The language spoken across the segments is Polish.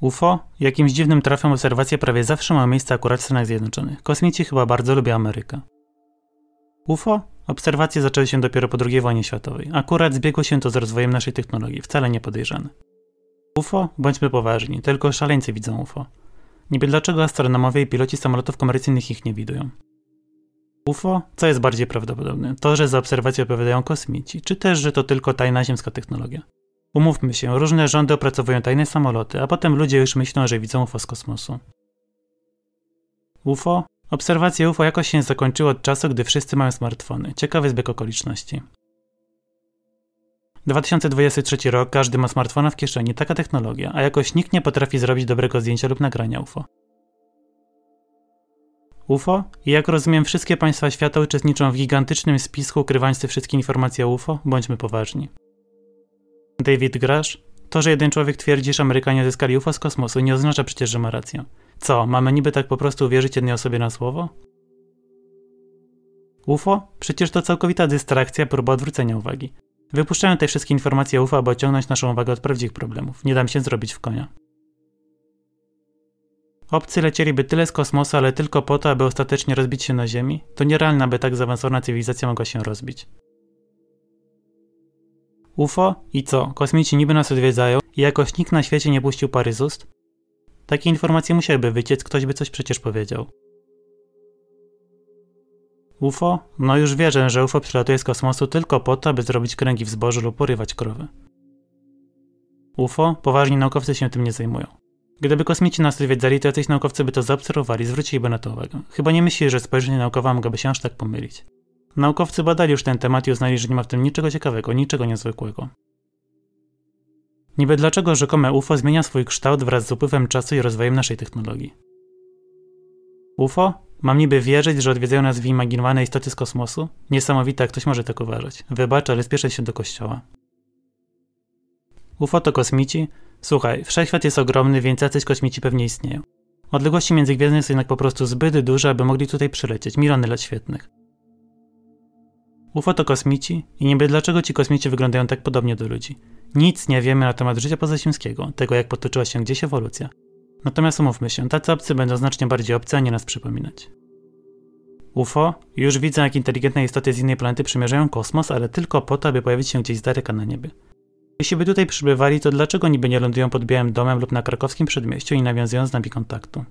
UFO? Jakimś dziwnym trafem obserwacje prawie zawsze ma miejsce akurat w Stanach Zjednoczonych. Kosmici chyba bardzo lubią Amerykę. UFO? Obserwacje zaczęły się dopiero po II wojnie światowej. Akurat zbiegło się to z rozwojem naszej technologii, wcale nie podejrzane. UFO? Bądźmy poważni, tylko szaleńcy widzą UFO. Niby dlaczego astronomowie i piloci samolotów komercyjnych ich nie widują? UFO? Co jest bardziej prawdopodobne? To, że za obserwacje odpowiadają kosmici, czy też, że to tylko tajna ziemska technologia? Umówmy się, różne rządy opracowują tajne samoloty, a potem ludzie już myślą, że widzą UFO z kosmosu. UFO? Obserwacje UFO jakoś się zakończyły od czasu, gdy wszyscy mają smartfony. Ciekawy zbieg okoliczności. 2023 rok, każdy ma smartfona w kieszeni, taka technologia, a jakoś nikt nie potrafi zrobić dobrego zdjęcia lub nagrania UFO. UFO? I jak rozumiem, wszystkie państwa świata uczestniczą w gigantycznym spisku ukrywającym wszystkie informacje o UFO? Bądźmy poważni. David Grasz? To, że jeden człowiek twierdzi, że Amerykanie zyskali UFO z kosmosu, nie oznacza przecież, że ma rację. Co, mamy niby tak po prostu uwierzyć jednej osobie na słowo? UFO? Przecież to całkowita dystrakcja, próba odwrócenia uwagi. Wypuszczają te wszystkie informacje UFO, aby odciągnąć naszą uwagę od prawdziwych problemów. Nie dam się zrobić w konia. Obcy lecieliby tyle z kosmosu, ale tylko po to, aby ostatecznie rozbić się na Ziemi? To nierealne, aby tak zaawansowana cywilizacja mogła się rozbić. UFO i co? Kosmici niby nas odwiedzają i jakoś nikt na świecie nie puścił pary z ust? Takie informacje musiałyby wyciec, ktoś by coś przecież powiedział. UFO? No już wierzę, że UFO przylatuje z kosmosu tylko po to, by zrobić kręgi w zbożu lub porywać krowy. UFO? Poważni naukowcy się tym nie zajmują. Gdyby kosmici nas odwiedzali, to jacyś naukowcy by to zaobserwowali, zwróciliby na to uwagę. Chyba nie myśli, że spojrzenie naukowe mogłoby się aż tak pomylić. Naukowcy badali już ten temat i uznali, że nie ma w tym niczego ciekawego, niczego niezwykłego. Niby dlaczego rzekome UFO zmienia swój kształt wraz z upływem czasu i rozwojem naszej technologii? UFO? Mam niby wierzyć, że odwiedzają nas wyimaginowane istoty z kosmosu? Niesamowite, jak ktoś może tak uważać. Wybacz, ale spieszę się do kościoła. UFO to kosmici? Słuchaj, wszechświat jest ogromny, więc jacyś kosmici pewnie istnieją. Odległości międzygwiezdne są jednak po prostu zbyt duże, aby mogli tutaj przylecieć, miliony lat świetnych. UFO to kosmici i niby dlaczego ci kosmici wyglądają tak podobnie do ludzi. Nic nie wiemy na temat życia pozaziemskiego, tego jak potoczyła się gdzieś ewolucja. Natomiast umówmy się, tacy obcy będą znacznie bardziej obcy, a nie nas przypominać. UFO? Już widzę jak inteligentne istoty z innej planety przymierzają kosmos, ale tylko po to, aby pojawić się gdzieś z daleka na niebie. Jeśli by tutaj przybywali, to dlaczego niby nie lądują pod Białym Domem lub na krakowskim przedmieściu i nawiązują z nami kontaktu?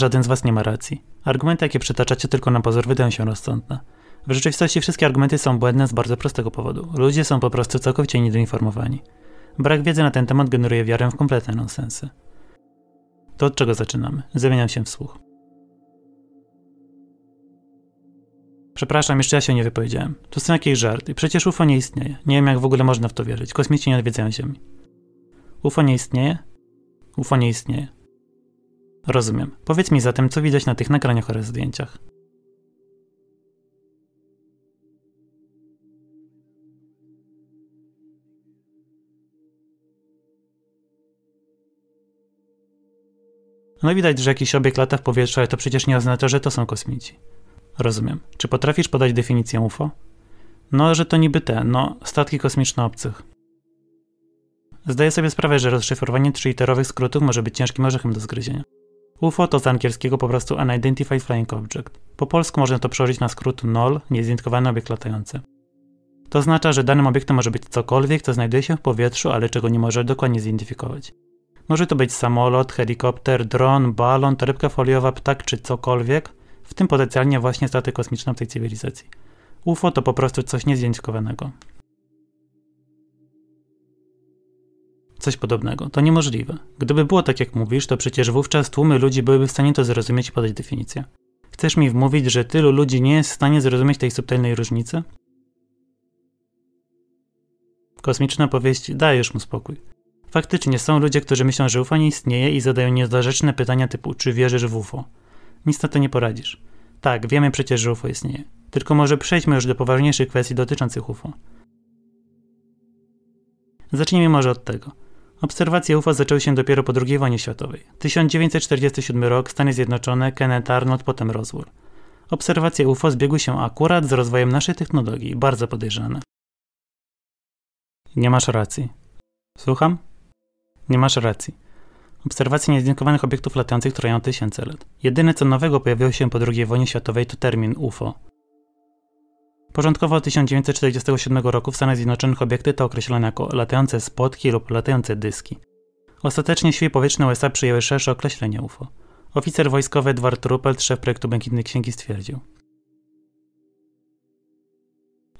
Żaden z was nie ma racji. Argumenty, jakie przytaczacie tylko na pozór, wydają się rozsądne. W rzeczywistości wszystkie argumenty są błędne z bardzo prostego powodu. Ludzie są po prostu całkowicie niedoinformowani. Brak wiedzy na ten temat generuje wiarę w kompletne nonsensy. To od czego zaczynamy? Zamieniam się w słuch. Przepraszam, jeszcze ja się nie wypowiedziałem. To są jakieś żarty. Przecież UFO nie istnieje. Nie wiem, jak w ogóle można w to wierzyć. Kosmici nie odwiedzają Ziemi. UFO nie istnieje? UFO nie istnieje. Rozumiem. Powiedz mi zatem, co widać na tych nagraniach oraz zdjęciach. No widać, że jakiś obiekt lata w powietrzu, ale to przecież nie oznacza, że to są kosmici. Rozumiem. Czy potrafisz podać definicję UFO? No, że to niby te, no, statki kosmiczne obcych. Zdaję sobie sprawę, że rozszyfrowanie trzyliterowych skrótów może być ciężkim orzechem do zgryzienia. UFO to z angielskiego po prostu Unidentified Flying Object. Po polsku można to przełożyć na skrót NOL, niezidentyfikowany obiekt latający. To oznacza, że danym obiektem może być cokolwiek, co znajduje się w powietrzu, ale czego nie może dokładnie zidentyfikować. Może to być samolot, helikopter, dron, balon, torebka foliowa, ptak czy cokolwiek, w tym potencjalnie właśnie statek kosmiczna tej cywilizacji. UFO to po prostu coś niezidentyfikowanego. Coś podobnego. To niemożliwe. Gdyby było tak, jak mówisz, to przecież wówczas tłumy ludzi byłyby w stanie to zrozumieć i podać definicję. Chcesz mi wmówić, że tylu ludzi nie jest w stanie zrozumieć tej subtelnej różnicy? Kosmiczna powieść daje już mu spokój. Faktycznie są ludzie, którzy myślą, że UFO nie istnieje i zadają niedorzeczne pytania typu czy wierzysz w UFO? Nic na to nie poradzisz. Tak, wiemy przecież, że UFO istnieje. Tylko może przejdźmy już do poważniejszych kwestii dotyczących UFO. Zacznijmy może od tego. Obserwacje UFO zaczęły się dopiero po II wojnie światowej. 1947 rok, Stany Zjednoczone, Kenneth Arnold, potem rozwór. Obserwacje UFO zbiegły się akurat z rozwojem naszej technologii, bardzo podejrzane. Nie masz racji. Słucham? Nie masz racji. Obserwacje niezidentyfikowanych obiektów latających trwają tysiące lat. Jedyne co nowego pojawiło się po II wojnie światowej to termin UFO. Początkowo od 1947 roku w Stanach Zjednoczonych obiekty to określano jako latające spotki lub latające dyski. Ostatecznie siły powietrzne USA przyjęły szersze określenie UFO. Oficer wojskowy Edward Ruppelt, szef projektu Błękitnej Księgi stwierdził.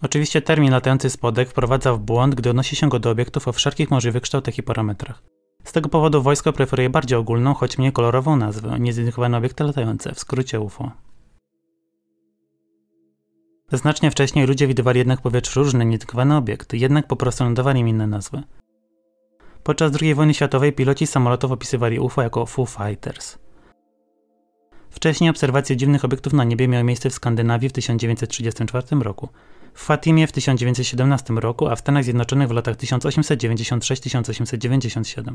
Oczywiście termin latający spodek wprowadza w błąd, gdy odnosi się go do obiektów o wszelkich możliwych kształtach i parametrach. Z tego powodu wojsko preferuje bardziej ogólną, choć mniej kolorową nazwę, niezidentyfikowane obiekty latające, w skrócie UFO. Znacznie wcześniej ludzie widywali jednak powietrze różne, nietykowane obiekty, jednak po prostu nadawali im inne nazwy. Podczas II wojny światowej piloci samolotów opisywali UFO jako Foo Fighters. Wcześniej obserwacje dziwnych obiektów na niebie miały miejsce w Skandynawii w 1934 roku, w Fatimie w 1917 roku, a w Stanach Zjednoczonych w latach 1896-1897.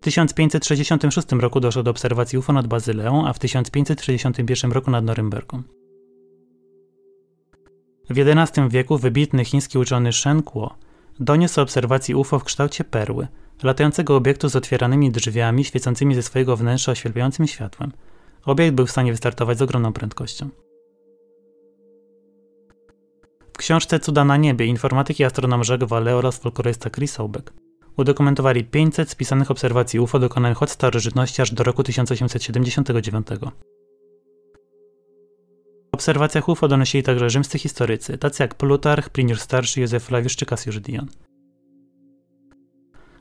W 1566 roku doszło do obserwacji UFO nad Bazyleą, a w 1561 roku nad Norymbergą. W XI wieku wybitny chiński uczony Shen Kuo doniósł obserwacji UFO w kształcie perły, latającego obiektu z otwieranymi drzwiami świecącymi ze swojego wnętrza oświetlającym światłem. Obiekt był w stanie wystartować z ogromną prędkością. W książce Cuda na niebie informatyk i astronom Jacques Vallée oraz folklorysta Chris Obeck udokumentowali 500 spisanych obserwacji UFO dokonanych od starożytności aż do roku 1879 obserwacjach UFO donosili także rzymscy historycy, tacy jak Plutarch, Pliniusz Starszy, Józef Flawiusz czy Cassius Dion.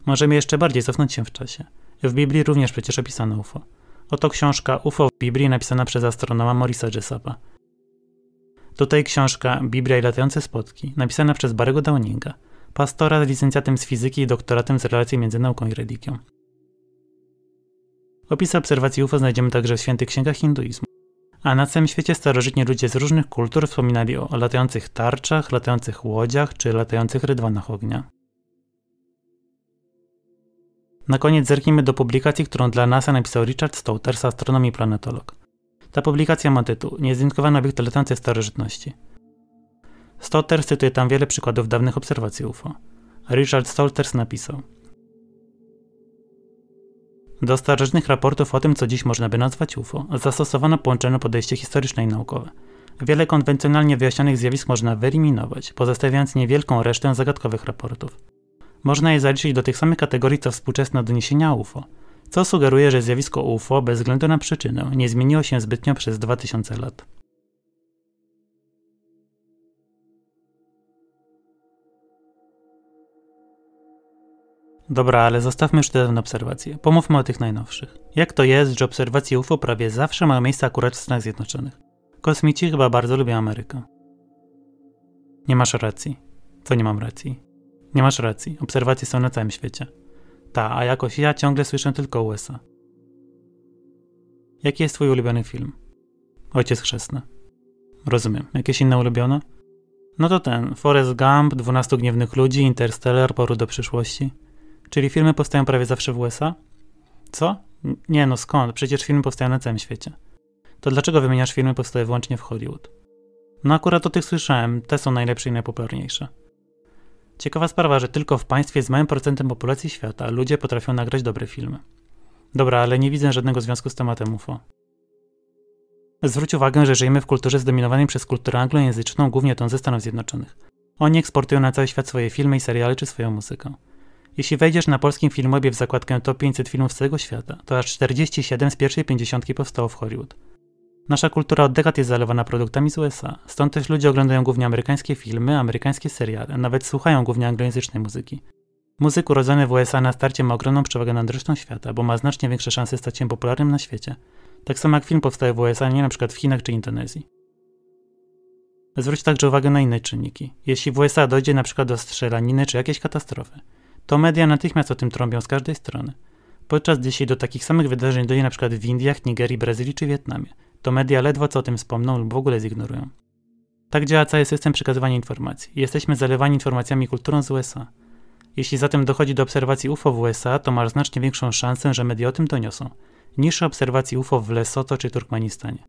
Możemy jeszcze bardziej cofnąć się w czasie. W Biblii również przecież opisano UFO. Oto książka UFO w Biblii napisana przez astronoma Morisa Jessapa. Tutaj książka Biblia i latające spotki, napisana przez Barego Downinga, pastora z licencjatem z fizyki i doktoratem z relacji między nauką i religią. Opisy obserwacji UFO znajdziemy także w świętych księgach hinduizmu. A na całym świecie starożytni ludzie z różnych kultur wspominali o latających tarczach, latających łodziach czy latających rydwanach ognia. Na koniec zerknijmy do publikacji, którą dla NASA napisał Richard Stouters, astronom i planetolog. Ta publikacja ma tytuł Niezidentyfikowane obiekty latające w starożytności. Stouters cytuje tam wiele przykładów dawnych obserwacji UFO. Richard Stolters napisał – do starożytnych raportów o tym, co dziś można by nazwać UFO, zastosowano połączone podejście historyczne i naukowe. Wiele konwencjonalnie wyjaśnionych zjawisk można wyeliminować, pozostawiając niewielką resztę zagadkowych raportów. Można je zaliczyć do tych samych kategorii co współczesne doniesienia UFO, co sugeruje, że zjawisko UFO bez względu na przyczynę nie zmieniło się zbytnio przez 2000 lat. Dobra, ale zostawmy już te obserwacje. Pomówmy o tych najnowszych. Jak to jest, że obserwacje UFO prawie zawsze mają miejsce akurat w Stanach Zjednoczonych? Kosmici chyba bardzo lubią Amerykę. Nie masz racji. Co nie mam racji? Nie masz racji. Obserwacje są na całym świecie. Ta, a jakoś ja ciągle słyszę tylko USA. Jaki jest twój ulubiony film? Ojciec chrzestny. Rozumiem. Jakieś inne ulubione? No to ten, Forrest Gump, 12 gniewnych ludzi, Interstellar, Poród do przyszłości. Czyli filmy powstają prawie zawsze w USA? Co? Nie no, skąd? Przecież filmy powstają na całym świecie. To dlaczego wymieniasz filmy powstałe wyłącznie w Hollywood? No akurat o tych słyszałem, te są najlepsze i najpopularniejsze. Ciekawa sprawa, że tylko w państwie z małym procentem populacji świata ludzie potrafią nagrać dobre filmy. Dobra, ale nie widzę żadnego związku z tematem UFO. Zwróć uwagę, że żyjemy w kulturze zdominowanej przez kulturę anglojęzyczną, głównie tą ze Stanów Zjednoczonych. Oni eksportują na cały świat swoje filmy i seriale czy swoją muzykę. Jeśli wejdziesz na polskim filmobie w zakładkę Top 500 filmów z całego świata, to aż 47 z pierwszej 50 powstało w Hollywood. Nasza kultura od dekad jest zalewana produktami z USA, stąd też ludzie oglądają głównie amerykańskie filmy, amerykańskie seriale, nawet słuchają głównie anglojęzycznej muzyki. Muzyk urodzony w USA na starcie ma ogromną przewagę nad resztą świata, bo ma znacznie większe szanse stać się popularnym na świecie. Tak samo jak film powstaje w USA, nie na przykład w Chinach czy Indonezji. Zwróć także uwagę na inne czynniki. Jeśli w USA dojdzie np. do strzelaniny czy jakiejś katastrofy, to media natychmiast o tym trąbią z każdej strony. Podczas gdy się do takich samych wydarzeń doje np. w Indiach, Nigerii, Brazylii czy Wietnamie, to media ledwo co o tym wspomną lub w ogóle zignorują. Tak działa cały system przekazywania informacji. Jesteśmy zalewani informacjami kulturą z USA. Jeśli zatem dochodzi do obserwacji UFO w USA, to masz znacznie większą szansę, że media o tym doniosą, niż obserwacji UFO w Lesoto czy Turkmenistanie.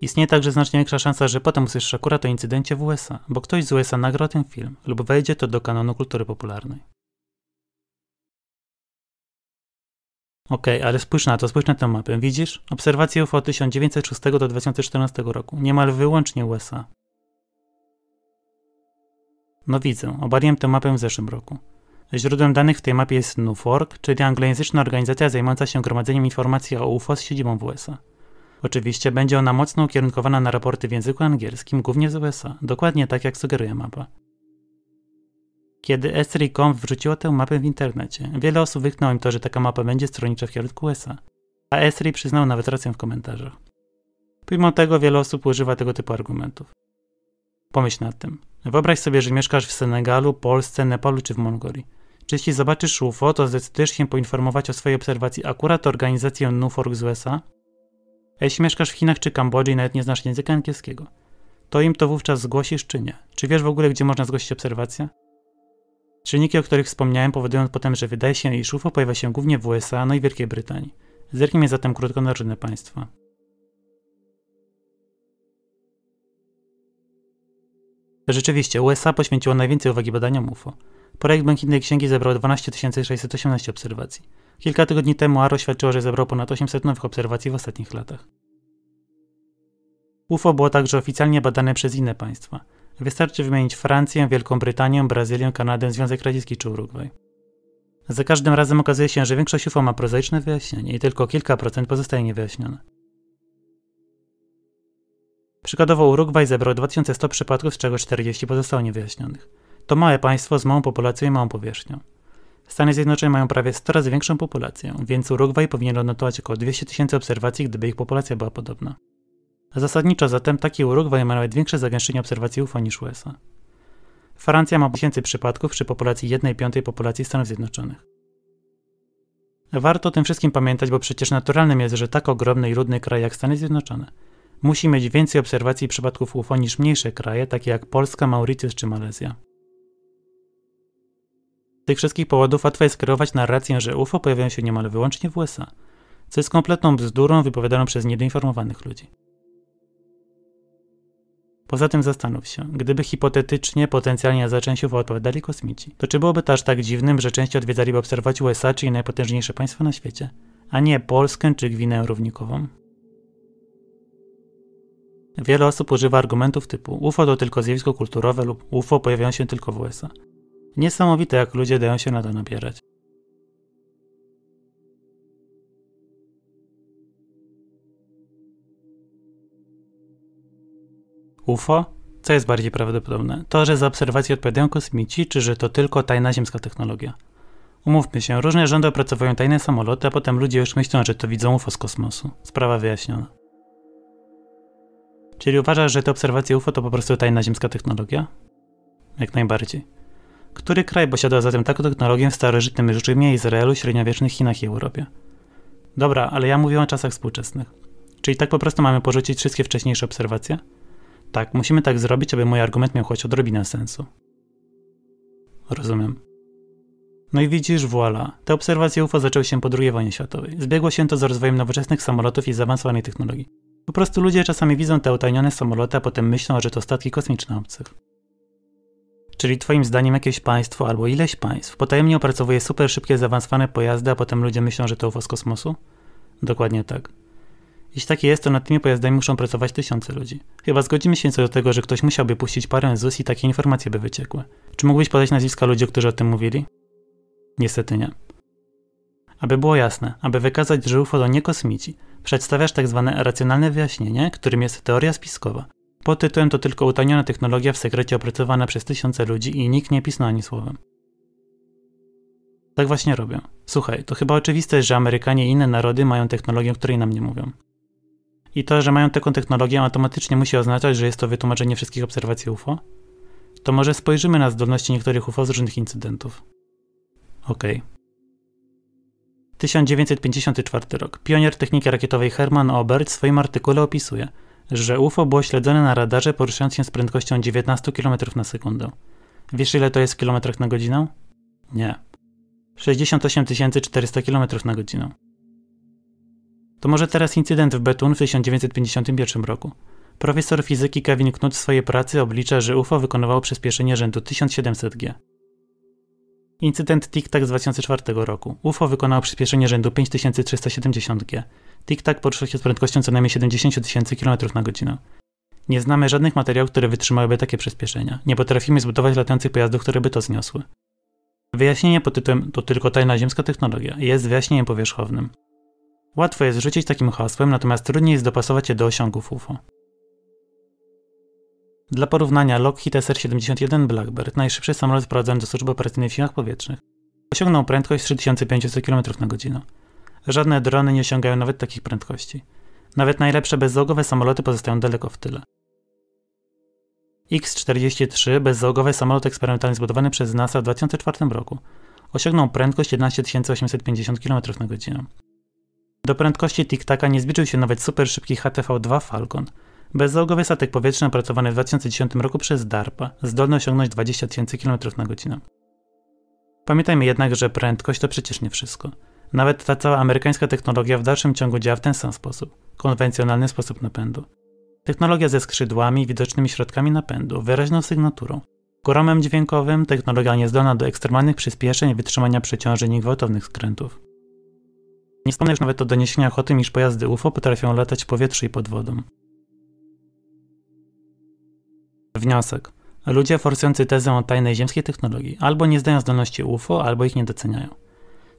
Istnieje także znacznie większa szansa, że potem usłyszysz akurat o incydencie w USA, bo ktoś z USA nagra ten film lub wejdzie to do kanonu kultury popularnej. Okej, okay, ale spójrz na to, spójrz na tę mapę. Widzisz? Obserwacje UFO od 1906 do 2014 roku. Niemal wyłącznie USA. No widzę, obaliłem tę mapę w zeszłym roku. Źródłem danych w tej mapie jest NUFORG, czyli anglojęzyczna organizacja zajmująca się gromadzeniem informacji o UFO z siedzibą w USA. Oczywiście będzie ona mocno ukierunkowana na raporty w języku angielskim, głównie z USA, dokładnie tak jak sugeruje mapa kiedy S3.com wrzuciło tę mapę w internecie. Wiele osób wyknął im to, że taka mapa będzie stronnicza w kierunku USA, a s przyznał nawet rację w komentarzach. Pomimo tego wiele osób używa tego typu argumentów. Pomyśl nad tym. Wyobraź sobie, że mieszkasz w Senegalu, Polsce, Nepalu czy w Mongolii. Czy jeśli zobaczysz UFO, to zdecydujesz się poinformować o swojej obserwacji akurat organizację NUFORG z USA? A jeśli mieszkasz w Chinach czy Kambodży i nawet nie znasz języka angielskiego, to im to wówczas zgłosisz czy nie? Czy wiesz w ogóle, gdzie można zgłosić obserwację? Czynniki, o których wspomniałem, powodują potem, że wydaje się, iż UFO pojawia się głównie w USA, no i Wielkiej Brytanii. Zerkiem jest zatem różne państwa. Rzeczywiście, USA poświęciło najwięcej uwagi badaniom UFO. Projekt Błękitnej Księgi zebrał 12 618 obserwacji. Kilka tygodni temu ARO świadczyło, że zebrał ponad 800 nowych obserwacji w ostatnich latach. UFO było także oficjalnie badane przez inne państwa. Wystarczy wymienić Francję, Wielką Brytanię, Brazylię, Kanadę, Związek Radziecki czy Urugwaj. Za każdym razem okazuje się, że większość UFO ma prozaiczne wyjaśnienie i tylko kilka procent pozostaje niewyjaśnione. Przykładowo Urugwaj zebrał 2100 przypadków, z czego 40 pozostało niewyjaśnionych. To małe państwo z małą populacją i małą powierzchnią. Stany Zjednoczone mają prawie 100 razy większą populację, więc Urugwaj powinien odnotować około 200 tysięcy obserwacji, gdyby ich populacja była podobna. Zasadniczo zatem taki Urugwaj ma nawet większe zagęszczenie obserwacji UFO niż USA. Francja ma tysięcy przypadków przy populacji 1 piątej populacji Stanów Zjednoczonych. Warto o tym wszystkim pamiętać, bo przecież naturalnym jest, że tak ogromny i ludny kraj jak Stany Zjednoczone musi mieć więcej obserwacji przypadków UFO niż mniejsze kraje, takie jak Polska, Mauritius czy Malezja. Z tych wszystkich powodów łatwo jest skierować narrację, że UFO pojawiają się niemal wyłącznie w USA, co jest kompletną bzdurą wypowiadaną przez niedoinformowanych ludzi. Poza tym zastanów się, gdyby hipotetycznie potencjalnie na zaczęciów odpowiadali kosmici, to czy byłoby to aż tak dziwnym, że częściej odwiedzaliby obserwować USA czy najpotężniejsze państwa na świecie, a nie Polskę czy Gwinę Równikową? Wiele osób używa argumentów typu UFO to tylko zjawisko kulturowe lub UFO pojawiają się tylko w USA. Niesamowite jak ludzie dają się na to nabierać. UFO? Co jest bardziej prawdopodobne? To, że za obserwacje odpowiadają kosmici, czy że to tylko tajna ziemska technologia? Umówmy się, różne rządy opracowują tajne samoloty, a potem ludzie już myślą, że to widzą UFO z kosmosu. Sprawa wyjaśniona. Czyli uważasz, że te obserwacje UFO to po prostu tajna ziemska technologia? Jak najbardziej. Który kraj posiadał zatem taką technologię w starożytnym Rzymie, Izraelu, średniowiecznych Chinach i Europie? Dobra, ale ja mówię o czasach współczesnych. Czyli tak po prostu mamy porzucić wszystkie wcześniejsze obserwacje? Tak, musimy tak zrobić, aby mój argument miał choć odrobinę sensu. Rozumiem. No i widzisz, voilà. Te obserwacje UFO zaczęły się po II wojnie światowej. Zbiegło się to z rozwojem nowoczesnych samolotów i zaawansowanej technologii. Po prostu ludzie czasami widzą te utajnione samoloty, a potem myślą, że to statki kosmiczne obcych. Czyli twoim zdaniem jakieś państwo albo ileś państw potajemnie opracowuje super szybkie, zaawansowane pojazdy, a potem ludzie myślą, że to UFO z kosmosu? Dokładnie tak. Jeśli takie jest, to nad tymi pojazdami muszą pracować tysiące ludzi. Chyba zgodzimy się co do tego, że ktoś musiałby puścić parę ZUS i takie informacje by wyciekły. Czy mógłbyś podać nazwiska ludzi, którzy o tym mówili? Niestety nie. Aby było jasne, aby wykazać, że UFO to nie kosmici, przedstawiasz tak zwane racjonalne wyjaśnienie, którym jest teoria spiskowa. Pod tytułem to tylko utaniona technologia w sekrecie opracowana przez tysiące ludzi i nikt nie pisnął ani słowem. Tak właśnie robią. Słuchaj, to chyba oczywiste, że Amerykanie i inne narody mają technologię, której nam nie mówią. I to, że mają taką technologię, automatycznie musi oznaczać, że jest to wytłumaczenie wszystkich obserwacji UFO? To może spojrzymy na zdolności niektórych UFO z różnych incydentów. Okej. Okay. 1954 rok. Pionier techniki rakietowej Herman Obert w swoim artykule opisuje, że UFO było śledzone na radarze poruszając się z prędkością 19 km na sekundę. Wiesz ile to jest w kilometrach na godzinę? Nie. 68 400 km na godzinę. To może teraz incydent w Betun w 1951 roku. Profesor fizyki Kevin Knut w swojej pracy oblicza, że UFO wykonywało przyspieszenie rzędu 1700G. Incydent TikTok z 2004 roku. UFO wykonało przyspieszenie rzędu 5370G. TikTok poruszał się z prędkością co najmniej 70 000 km na godzinę. Nie znamy żadnych materiałów, które wytrzymałyby takie przyspieszenia. Nie potrafimy zbudować latających pojazdów, które by to zniosły. Wyjaśnienie pod tytułem To tylko tajna ziemska technologia jest wyjaśnieniem powierzchownym. Łatwo jest rzucić takim hasłem, natomiast trudniej jest dopasować je do osiągów UFO. Dla porównania Lockheed SR-71 Blackbird, najszybszy samolot wprowadzony do służby operacyjnej w siłach powietrznych, osiągnął prędkość 3500 km na godzinę. Żadne drony nie osiągają nawet takich prędkości. Nawet najlepsze bezzałogowe samoloty pozostają daleko w tyle. X-43, bezzałogowy samolot eksperymentalny zbudowany przez NASA w 2004 roku, osiągnął prędkość 11850 km na godzinę. Do prędkości TikToka nie zbliżył się nawet super szybki HTV-2 Falcon. Bezzałogowy statek powietrzny opracowany w 2010 roku przez DARPA, zdolny osiągnąć 20 000 km na godzinę. Pamiętajmy jednak, że prędkość to przecież nie wszystko. Nawet ta cała amerykańska technologia w dalszym ciągu działa w ten sam sposób konwencjonalny sposób napędu. Technologia ze skrzydłami, widocznymi środkami napędu, wyraźną sygnaturą, koromem dźwiękowym, technologia niezdolna do ekstremalnych przyspieszeń, wytrzymania przeciążeń i gwałtownych skrętów. Nie wspomnę już nawet o doniesieniach o tym, iż pojazdy UFO potrafią latać w powietrzu i pod wodą. Wniosek. Ludzie forsujący tezę o tajnej ziemskiej technologii albo nie zdają zdolności UFO, albo ich nie doceniają.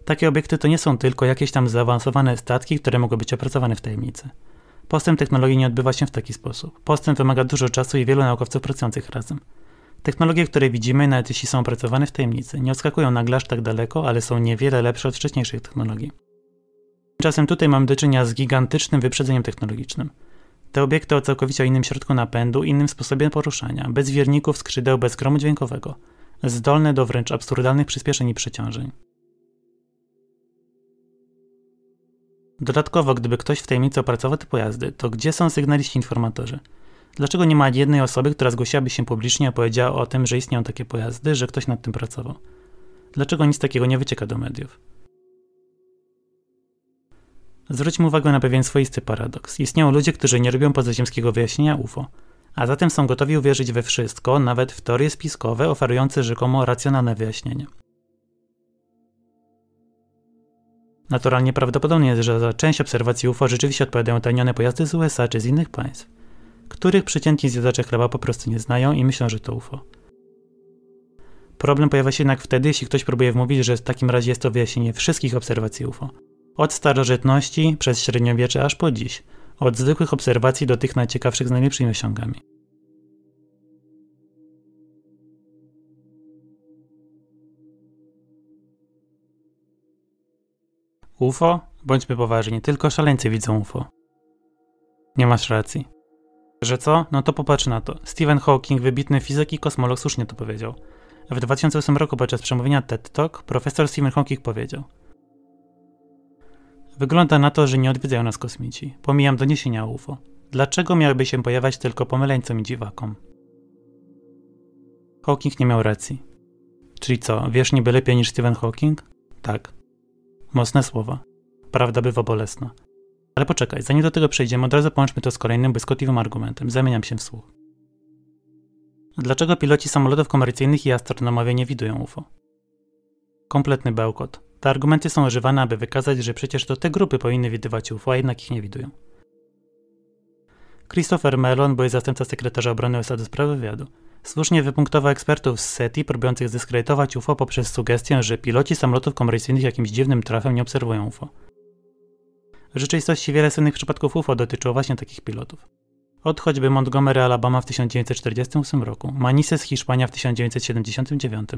Takie obiekty to nie są tylko jakieś tam zaawansowane statki, które mogą być opracowane w tajemnicy. Postęp technologii nie odbywa się w taki sposób. Postęp wymaga dużo czasu i wielu naukowców pracujących razem. Technologie, które widzimy, nawet jeśli są opracowane w tajemnicy, nie odskakują nagle aż tak daleko, ale są niewiele lepsze od wcześniejszych technologii. Tymczasem tutaj mamy do czynienia z gigantycznym wyprzedzeniem technologicznym. Te obiekty o całkowicie innym środku napędu, innym sposobie poruszania, bez wierników, skrzydeł, bez gromu dźwiękowego, zdolne do wręcz absurdalnych przyspieszeń i przeciążeń. Dodatkowo, gdyby ktoś w tajemnicy opracował te pojazdy, to gdzie są sygnaliści informatorzy? Dlaczego nie ma jednej osoby, która zgłosiłaby się publicznie i opowiedziała o tym, że istnieją takie pojazdy, że ktoś nad tym pracował? Dlaczego nic takiego nie wycieka do mediów? Zwróćmy uwagę na pewien swoisty paradoks. Istnieją ludzie, którzy nie lubią pozaziemskiego wyjaśnienia UFO, a zatem są gotowi uwierzyć we wszystko, nawet w teorie spiskowe oferujące rzekomo racjonalne wyjaśnienie. Naturalnie prawdopodobnie jest, że za część obserwacji UFO rzeczywiście odpowiadają tajnione pojazdy z USA czy z innych państw, których przeciętni zjadacze chleba po prostu nie znają i myślą, że to UFO. Problem pojawia się jednak wtedy, jeśli ktoś próbuje wmówić, że w takim razie jest to wyjaśnienie wszystkich obserwacji UFO. Od starożytności, przez średniowiecze aż po dziś. Od zwykłych obserwacji do tych najciekawszych z najlepszymi osiągami. UFO? Bądźmy poważni, tylko szaleńcy widzą UFO. Nie masz racji. Że co? No to popatrz na to. Stephen Hawking, wybitny fizyk i kosmolog, słusznie to powiedział. W 2008 roku podczas przemówienia TED Talk profesor Stephen Hawking powiedział – Wygląda na to, że nie odwiedzają nas kosmici. Pomijam doniesienia o UFO. Dlaczego miałyby się pojawiać tylko pomyleńcom i dziwakom? Hawking nie miał racji. Czyli co, wiesz niby lepiej niż Stephen Hawking? Tak. Mocne słowa. Prawda bywa bolesna. Ale poczekaj, zanim do tego przejdziemy, od razu połączmy to z kolejnym błyskotliwym argumentem. Zamieniam się w słuch. Dlaczego piloci samolotów komercyjnych i astronomowie nie widują UFO? Kompletny bełkot. Te argumenty są używane, aby wykazać, że przecież to te grupy powinny widywać UFO, a jednak ich nie widują. Christopher Mellon, były zastępca sekretarza obrony USA do spraw wywiadu, słusznie wypunktował ekspertów z SETI próbujących dyskredytować UFO poprzez sugestię, że piloci samolotów komercyjnych jakimś dziwnym trafem nie obserwują UFO. W rzeczywistości wiele słynnych przypadków UFO dotyczyło właśnie takich pilotów. Od choćby Montgomery, Alabama w 1948 roku, Manises, Hiszpania w 1979,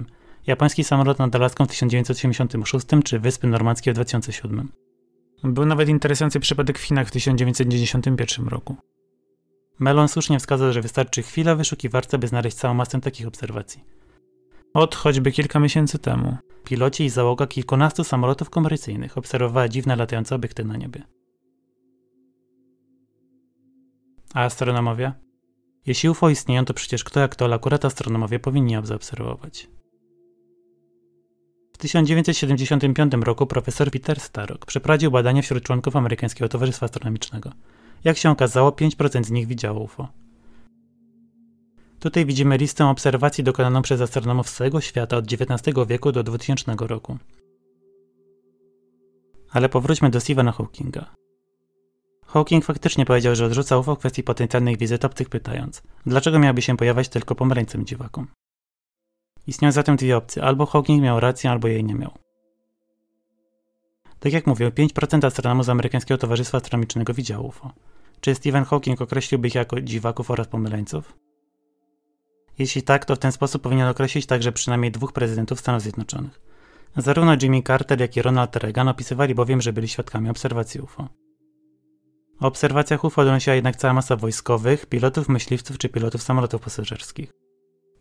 japoński samolot nad Alaską w 1986 czy Wyspy Normandzkie w 2007. Był nawet interesujący przypadek w Chinach w 1991 roku. Melon słusznie wskazał, że wystarczy chwila wyszukiwarca, by znaleźć całą masę takich obserwacji. Od choćby kilka miesięcy temu piloci i załoga kilkunastu samolotów komercyjnych obserwowała dziwne latające obiekty na niebie. A astronomowie? Jeśli UFO istnieją, to przecież kto jak to, ale akurat astronomowie powinni je zaobserwować. W 1975 roku profesor Peter Starrock przeprowadził badania wśród członków Amerykańskiego Towarzystwa Astronomicznego. Jak się okazało, 5% z nich widziało UFO. Tutaj widzimy listę obserwacji dokonaną przez astronomów z całego świata od XIX wieku do 2000 roku. Ale powróćmy do Stephena Hawkinga. Hawking faktycznie powiedział, że odrzuca UFO w kwestii potencjalnych wizyt obcych pytając, dlaczego miałby się pojawiać tylko pomarańcem dziwakom. Istnieją zatem dwie opcje, albo Hawking miał rację, albo jej nie miał. Tak jak mówię, 5% astronomów z Amerykańskiego Towarzystwa Astronomicznego widziało UFO. Czy Stephen Hawking określiłby ich jako dziwaków oraz pomyleńców? Jeśli tak, to w ten sposób powinien określić także przynajmniej dwóch prezydentów Stanów Zjednoczonych. Zarówno Jimmy Carter, jak i Ronald Reagan opisywali bowiem, że byli świadkami obserwacji UFO. O obserwacjach UFO donosiła jednak cała masa wojskowych, pilotów myśliwców czy pilotów samolotów pasażerskich.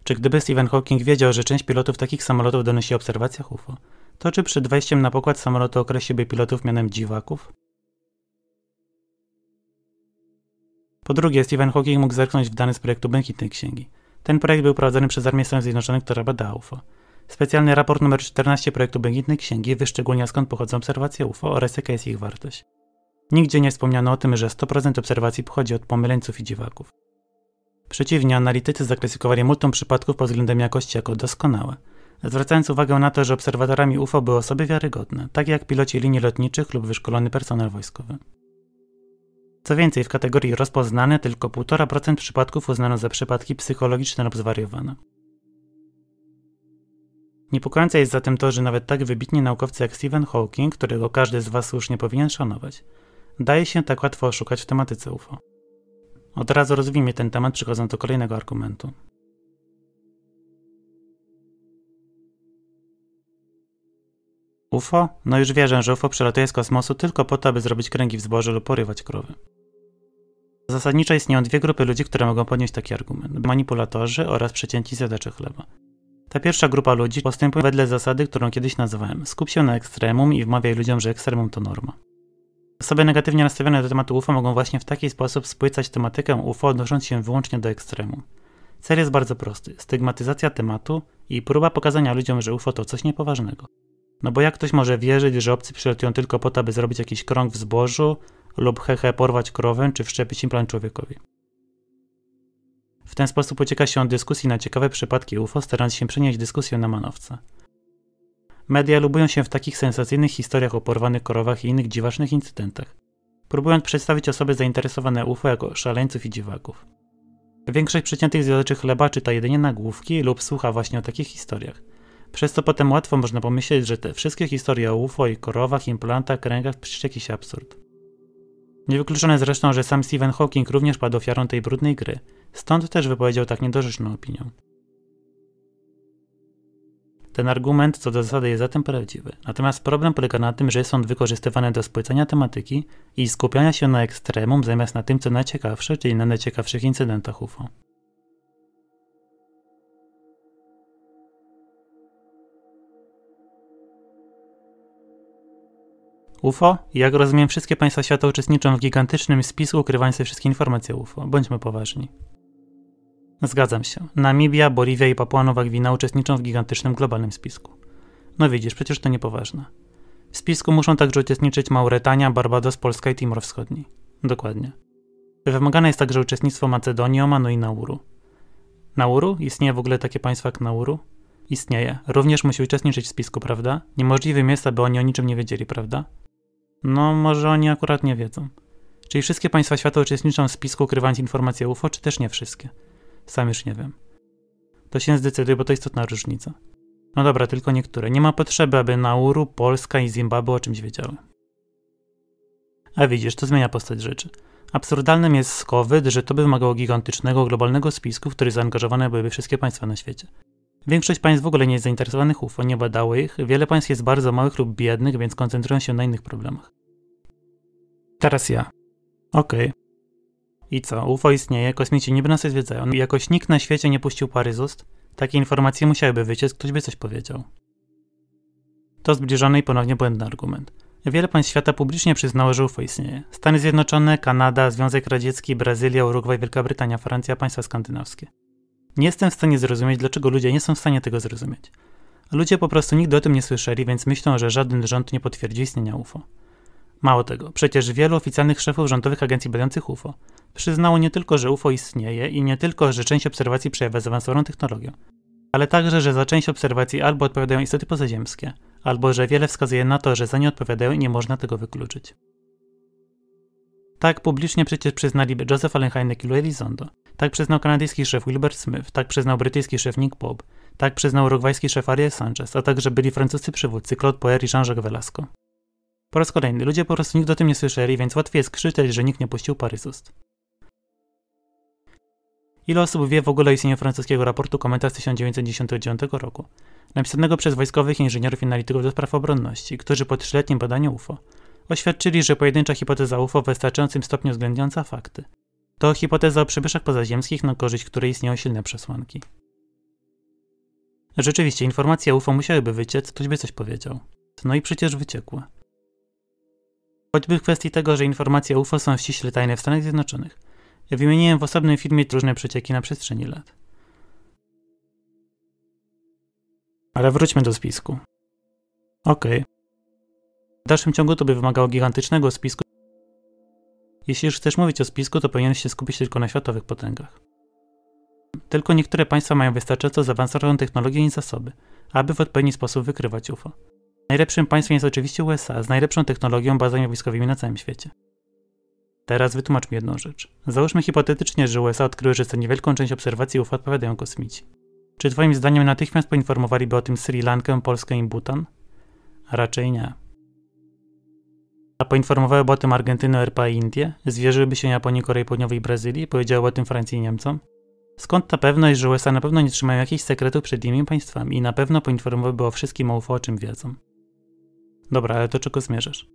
Czy gdyby Stephen Hawking wiedział, że część pilotów takich samolotów donosi o obserwacjach UFO, to czy przed wejściem na pokład samolotu określiłby pilotów mianem dziwaków? Po drugie, Stephen Hawking mógł zerknąć w dane z projektu Błękitnej Księgi. Ten projekt był prowadzony przez Armię Stanów Zjednoczonych, która bada UFO. Specjalny raport nr 14 projektu Błękitnej Księgi wyszczególnia skąd pochodzą obserwacje UFO oraz jaka jest ich wartość. Nigdzie nie wspomniano o tym, że 100% obserwacji pochodzi od pomyleńców i dziwaków. Przeciwnie, analitycy zaklasyfikowali multum przypadków pod względem jakości jako doskonałe, zwracając uwagę na to, że obserwatorami UFO były osoby wiarygodne, takie jak piloci linii lotniczych lub wyszkolony personel wojskowy. Co więcej, w kategorii rozpoznane tylko 1,5% przypadków uznano za przypadki psychologiczne lub zwariowane. Niepokojące jest zatem to, że nawet tak wybitni naukowcy jak Stephen Hawking, którego każdy z Was słusznie powinien szanować, daje się tak łatwo oszukać w tematyce UFO. Od razu rozwijmy ten temat, przechodząc do kolejnego argumentu. UFO? No już wierzę, że UFO przelatuje z kosmosu tylko po to, aby zrobić kręgi w zboże lub porywać krowy. Zasadniczo istnieją dwie grupy ludzi, które mogą podnieść taki argument. Manipulatorzy oraz przecięci zjadacze chleba. Ta pierwsza grupa ludzi postępuje wedle zasady, którą kiedyś nazwałem. Skup się na ekstremum i wmawiaj ludziom, że ekstremum to norma. Osoby negatywnie nastawione do tematu UFO mogą właśnie w taki sposób spłycać tematykę UFO, odnosząc się wyłącznie do ekstremu. Cel jest bardzo prosty: stygmatyzacja tematu i próba pokazania ludziom, że UFO to coś niepoważnego. No bo jak ktoś może wierzyć, że obcy przylatują tylko po to, by zrobić jakiś krąg w zbożu, lub hehe porwać krowę, czy wszczepić implant człowiekowi? W ten sposób ucieka się od dyskusji na ciekawe przypadki UFO, starając się przenieść dyskusję na manowce. Media lubują się w takich sensacyjnych historiach o porwanych korowach i innych dziwacznych incydentach, próbując przedstawić osoby zainteresowane UFO jako szaleńców i dziwaków. Większość przeciętych zjadaczy chleba czyta jedynie nagłówki lub słucha właśnie o takich historiach. Przez to potem łatwo można pomyśleć, że te wszystkie historie o UFO i korowach, implantach, kręgach przecież jakiś absurd. Niewykluczone zresztą, że sam Stephen Hawking również padł ofiarą tej brudnej gry, stąd też wypowiedział tak niedorzeczną opinię. Ten argument co do zasady jest zatem prawdziwy. Natomiast problem polega na tym, że jest on wykorzystywany do spłycania tematyki i skupiania się na ekstremum zamiast na tym, co najciekawsze, czyli na najciekawszych incydentach UFO. UFO? Jak rozumiem, wszystkie państwa świata uczestniczą w gigantycznym spisku ukrywającym wszystkie informacje UFO. Bądźmy poważni. Zgadzam się. Namibia, Boliwia i Papua Nowa Gwina uczestniczą w gigantycznym globalnym spisku. No widzisz, przecież to niepoważne. W spisku muszą także uczestniczyć Mauretania, Barbados, Polska i Timor Wschodni. Dokładnie. Wymagane jest także uczestnictwo Macedonii, Omanu i Nauru. Nauru? Istnieje w ogóle takie państwo jak Nauru? Istnieje. Również musi uczestniczyć w spisku, prawda? Niemożliwym jest, aby oni o niczym nie wiedzieli, prawda? No, może oni akurat nie wiedzą. Czyli wszystkie państwa świata uczestniczą w spisku ukrywając informacje UFO, czy też nie wszystkie? Sam już nie wiem. To się zdecyduje, bo to istotna różnica. No dobra, tylko niektóre. Nie ma potrzeby, aby Nauru, Polska i Zimbabwe o czymś wiedziały. A widzisz, to zmienia postać rzeczy. Absurdalnym jest COVID, że to by wymagało gigantycznego, globalnego spisku, w który zaangażowane byłyby wszystkie państwa na świecie. Większość państw w ogóle nie jest zainteresowanych UFO, nie badało ich, wiele państw jest bardzo małych lub biednych, więc koncentrują się na innych problemach. Teraz ja. Okej, okay. I co? UFO istnieje, kosmici niby nas zwiedzają. No jakoś nikt na świecie nie puścił pary z ust. Takie informacje musiałyby wyciec, ktoś by coś powiedział. To zbliżony i ponownie błędny argument. Wiele państw świata publicznie przyznało, że UFO istnieje. Stany Zjednoczone, Kanada, Związek Radziecki, Brazylia, Urugwaj, Wielka Brytania, Francja, państwa skandynawskie. Nie jestem w stanie zrozumieć, dlaczego ludzie nie są w stanie tego zrozumieć. Ludzie po prostu nigdy o tym nie słyszeli, więc myślą, że żaden rząd nie potwierdzi istnienia UFO. Mało tego, przecież wielu oficjalnych szefów rządowych agencji badających UFO przyznało nie tylko, że UFO istnieje i nie tylko, że część obserwacji przejawia zaawansowaną technologią, ale także, że za część obserwacji albo odpowiadają istoty pozaziemskie, albo że wiele wskazuje na to, że za nie odpowiadają i nie można tego wykluczyć. Tak publicznie przecież przyznaliby Joseph Allen Hynek i Louis Elizondo. Tak przyznał kanadyjski szef Wilbert Smith, tak przyznał brytyjski szef Nick Bob, tak przyznał urugwajski szef Ariel Sanchez, a także byli francuscy przywódcy Claude Poer i Jean-Jacques Velasco. Po raz kolejny, ludzie po prostu nikt o tym nie słyszeli, więc łatwiej jest krzyczeć, że nikt nie puścił parysust. Ile osób wie w ogóle o istnieniu francuskiego raportu Komenta z 1999 roku, napisanego przez wojskowych inżynierów i analityków do spraw obronności, którzy po trzyletnim badaniu UFO oświadczyli, że pojedyncza hipoteza UFO w wystarczającym stopniu uwzględniająca fakty. To hipoteza o przybyszach pozaziemskich, na korzyść której istnieją silne przesłanki. Rzeczywiście, informacje UFO musiałyby wyciec, ktoś by coś powiedział. No i przecież wyciekła choćby w kwestii tego, że informacje UFO są ściśle tajne w Stanach Zjednoczonych. Ja wymieniłem w osobnym filmie różne przecieki na przestrzeni lat. Ale wróćmy do spisku. Okej. Okay. W dalszym ciągu to by wymagało gigantycznego spisku. Jeśli już chcesz mówić o spisku, to powinieneś się skupić tylko na światowych potęgach. Tylko niektóre państwa mają wystarczająco zaawansowaną technologię i zasoby, aby w odpowiedni sposób wykrywać UFO. Najlepszym państwem jest oczywiście USA, z najlepszą technologią bazami wojskowymi na całym świecie. Teraz wytłumacz mi jedną rzecz. Załóżmy hipotetycznie, że USA odkryły, że za niewielką część obserwacji UFO odpowiadają kosmici. Czy twoim zdaniem natychmiast poinformowaliby o tym Sri Lankę, Polskę i Butan? A raczej nie. A poinformowałyby o tym Argentynę, RPA i Indie? Zwierzyłyby się Japonii, Korei Południowej i Brazylii? Powiedziałyby o tym Francji i Niemcom? Skąd ta pewność, że USA na pewno nie trzymają jakichś sekretów przed innymi państwami i na pewno poinformowałyby o wszystkim o UFO, o czym wiedzą? Dobra, ale do czego zmierzasz?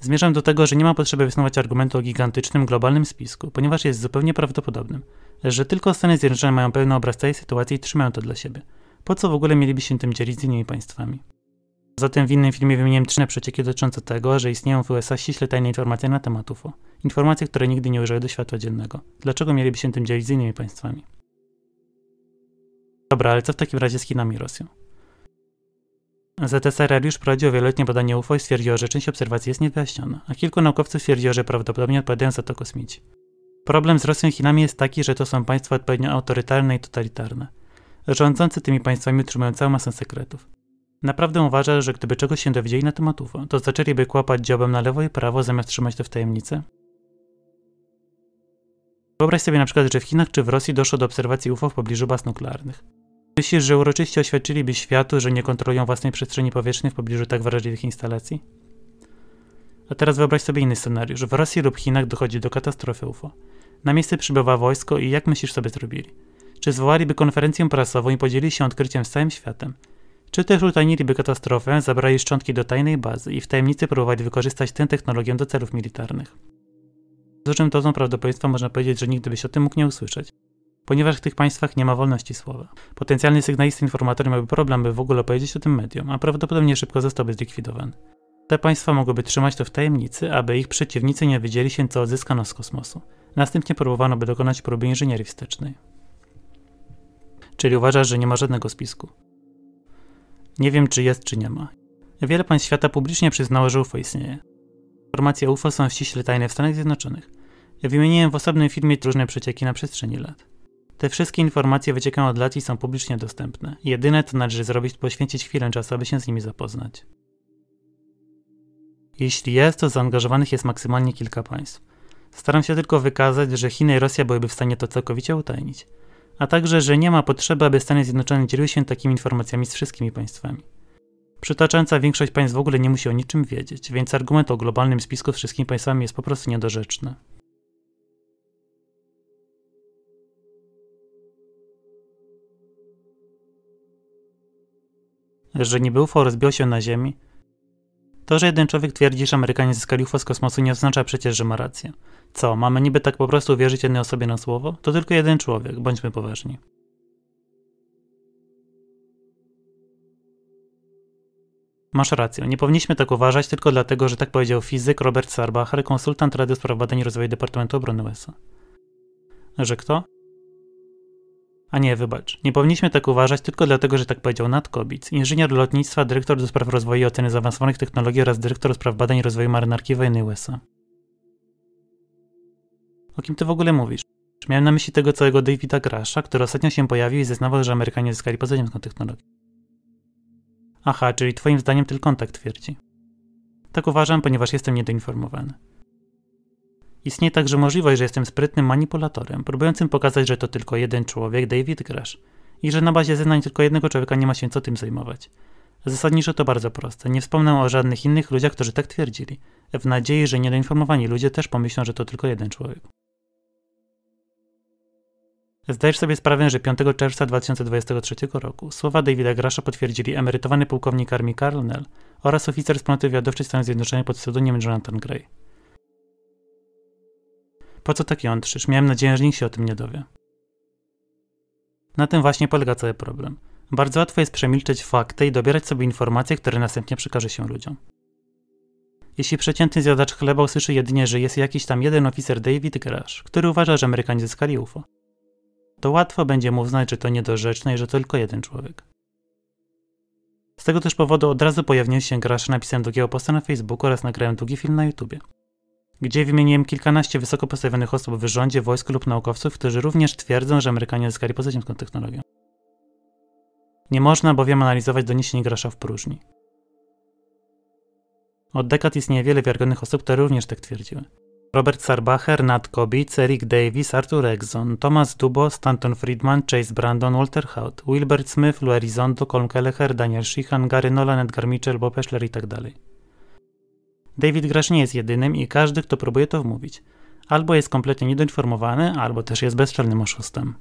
Zmierzam do tego, że nie ma potrzeby wysnuwać argumentu o gigantycznym globalnym spisku, ponieważ jest zupełnie prawdopodobnym, że tylko Stany Zjednoczone mają pewien obraz całej sytuacji i trzymają to dla siebie. Po co w ogóle mieliby się tym dzielić z innymi państwami? Zatem w innym filmie wymieniłem trzy przecieki dotyczące tego, że istnieją w USA ściśle tajne informacje na temat UFO. Informacje, które nigdy nie ujrzały do światła dziennego. Dlaczego mieliby się tym dzielić z innymi państwami? Dobra, ale co w takim razie z Chinami i Rosją? ZSRL już prowadziło wieloletnie badanie UFO i stwierdziło, że część obserwacji jest niewyjaśniona, a kilku naukowców stwierdziło, że prawdopodobnie odpowiadają za to kosmici. Problem z Rosją i Chinami jest taki, że to są państwa odpowiednio autorytarne i totalitarne. Rządzący tymi państwami utrzymują całą masę sekretów. Naprawdę uważasz, że gdyby czegoś się dowiedzieli na temat UFO, to zaczęliby kłapać dziobem na lewo i prawo zamiast trzymać to w tajemnicy? Wyobraź sobie na przykład, że w Chinach czy w Rosji doszło do obserwacji UFO w pobliżu baz nuklearnych. Myślisz, że uroczyście oświadczyliby światu, że nie kontrolują własnej przestrzeni powietrznej w pobliżu tak wrażliwych instalacji? A teraz wyobraź sobie inny scenariusz. W Rosji lub Chinach dochodzi do katastrofy UFO. Na miejsce przybywa wojsko i jak myślisz sobie zrobili? Czy zwołaliby konferencję prasową i podzielili się odkryciem z całym światem? Czy też utajniliby katastrofę, zabrali szczątki do tajnej bazy i w tajemnicy próbowali wykorzystać tę technologię do celów militarnych? Z dużym dozą prawdopodobieństwa można powiedzieć, że nigdy byś o tym mógł nie usłyszeć ponieważ w tych państwach nie ma wolności słowa. Potencjalny sygnalista informator miałby problem, by w ogóle powiedzieć o tym medium, a prawdopodobnie szybko zostałby zlikwidowany. Te państwa mogłyby trzymać to w tajemnicy, aby ich przeciwnicy nie wiedzieli się, co odzyskano z kosmosu. Następnie próbowano by dokonać próby inżynierii wstecznej. Czyli uważasz, że nie ma żadnego spisku? Nie wiem, czy jest, czy nie ma. Wiele państw świata publicznie przyznało, że UFO istnieje. Informacje UFO są ściśle tajne w Stanach Zjednoczonych. Ja wymieniłem w osobnym filmie różne przecieki na przestrzeni lat. Te wszystkie informacje wyciekają od lat i są publicznie dostępne. Jedyne to należy zrobić, poświęcić chwilę czasu, aby się z nimi zapoznać. Jeśli jest, to zaangażowanych jest maksymalnie kilka państw. Staram się tylko wykazać, że Chiny i Rosja byłyby w stanie to całkowicie utajnić, a także, że nie ma potrzeby, aby Stany Zjednoczone dzieliły się takimi informacjami z wszystkimi państwami. Przytaczająca większość państw w ogóle nie musi o niczym wiedzieć, więc argument o globalnym spisku z wszystkimi państwami jest po prostu niedorzeczny. że niby UFO rozbiło się na Ziemi. To, że jeden człowiek twierdzi, że Amerykanie zyskali UFO z kosmosu nie oznacza przecież, że ma rację. Co, mamy niby tak po prostu wierzyć jednej osobie na słowo? To tylko jeden człowiek, bądźmy poważni. Masz rację, nie powinniśmy tak uważać tylko dlatego, że tak powiedział fizyk Robert Sarbacher, konsultant Rady Spraw Badań i Rozwoju Departamentu Obrony USA. Że kto? A nie, wybacz, nie powinniśmy tak uważać tylko dlatego, że tak powiedział Nat inżynier lotnictwa, dyrektor do spraw rozwoju i oceny zaawansowanych technologii oraz dyrektor do spraw badań i rozwoju marynarki wojennej USA. O kim ty w ogóle mówisz? Miałem na myśli tego całego Davida Crasha, który ostatnio się pojawił i zeznawał, że Amerykanie zyskali pozaziemską technologię. Aha, czyli twoim zdaniem tylko kontakt twierdzi. Tak uważam, ponieważ jestem niedoinformowany. Istnieje także możliwość, że jestem sprytnym manipulatorem, próbującym pokazać, że to tylko jeden człowiek, David Grasz, i że na bazie zeznań tylko jednego człowieka nie ma się co tym zajmować. Zasadniczo to bardzo proste. Nie wspomnę o żadnych innych ludziach, którzy tak twierdzili, w nadziei, że niedoinformowani ludzie też pomyślą, że to tylko jeden człowiek. Zdajesz sobie sprawę, że 5 czerwca 2023 roku słowa Davida Grasza potwierdzili emerytowany pułkownik armii Carl Nell oraz oficer wspólnoty wiadowczej Stanów Zjednoczonych pod pseudonimem Jonathan Gray. Po co tak jątrzysz? Miałem nadzieję, że nikt się o tym nie dowie. Na tym właśnie polega cały problem. Bardzo łatwo jest przemilczeć fakty i dobierać sobie informacje, które następnie przekaże się ludziom. Jeśli przeciętny zjadacz chleba usłyszy jedynie, że jest jakiś tam jeden oficer David Grash, który uważa, że Amerykanie zyskali UFO, to łatwo będzie mu uznać, że to niedorzeczne i że tylko jeden człowiek. Z tego też powodu od razu pojawił się Grasz napisałem długiego posta na Facebooku oraz nagrałem długi film na YouTube gdzie wymieniłem kilkanaście wysoko postawionych osób w rządzie, wojsku lub naukowców, którzy również twierdzą, że Amerykanie zyskali pozycję z tą technologią. Nie można bowiem analizować doniesień grasza w próżni. Od dekad istnieje wiele wiarygodnych osób, które również tak twierdziły. Robert Sarbacher, Nat Kobic, Eric Davis, Arthur Exxon, Thomas Dubo, Stanton Friedman, Chase Brandon, Walter Hout, Wilbert Smith, Lou Colm Kelleher, Daniel Sheehan, Gary Nolan, Edgar Mitchell, Bob Eshler itd. Tak David Grash nie jest jedynym i każdy, kto próbuje to wmówić. Albo jest kompletnie niedoinformowany, albo też jest bezczelnym oszustem.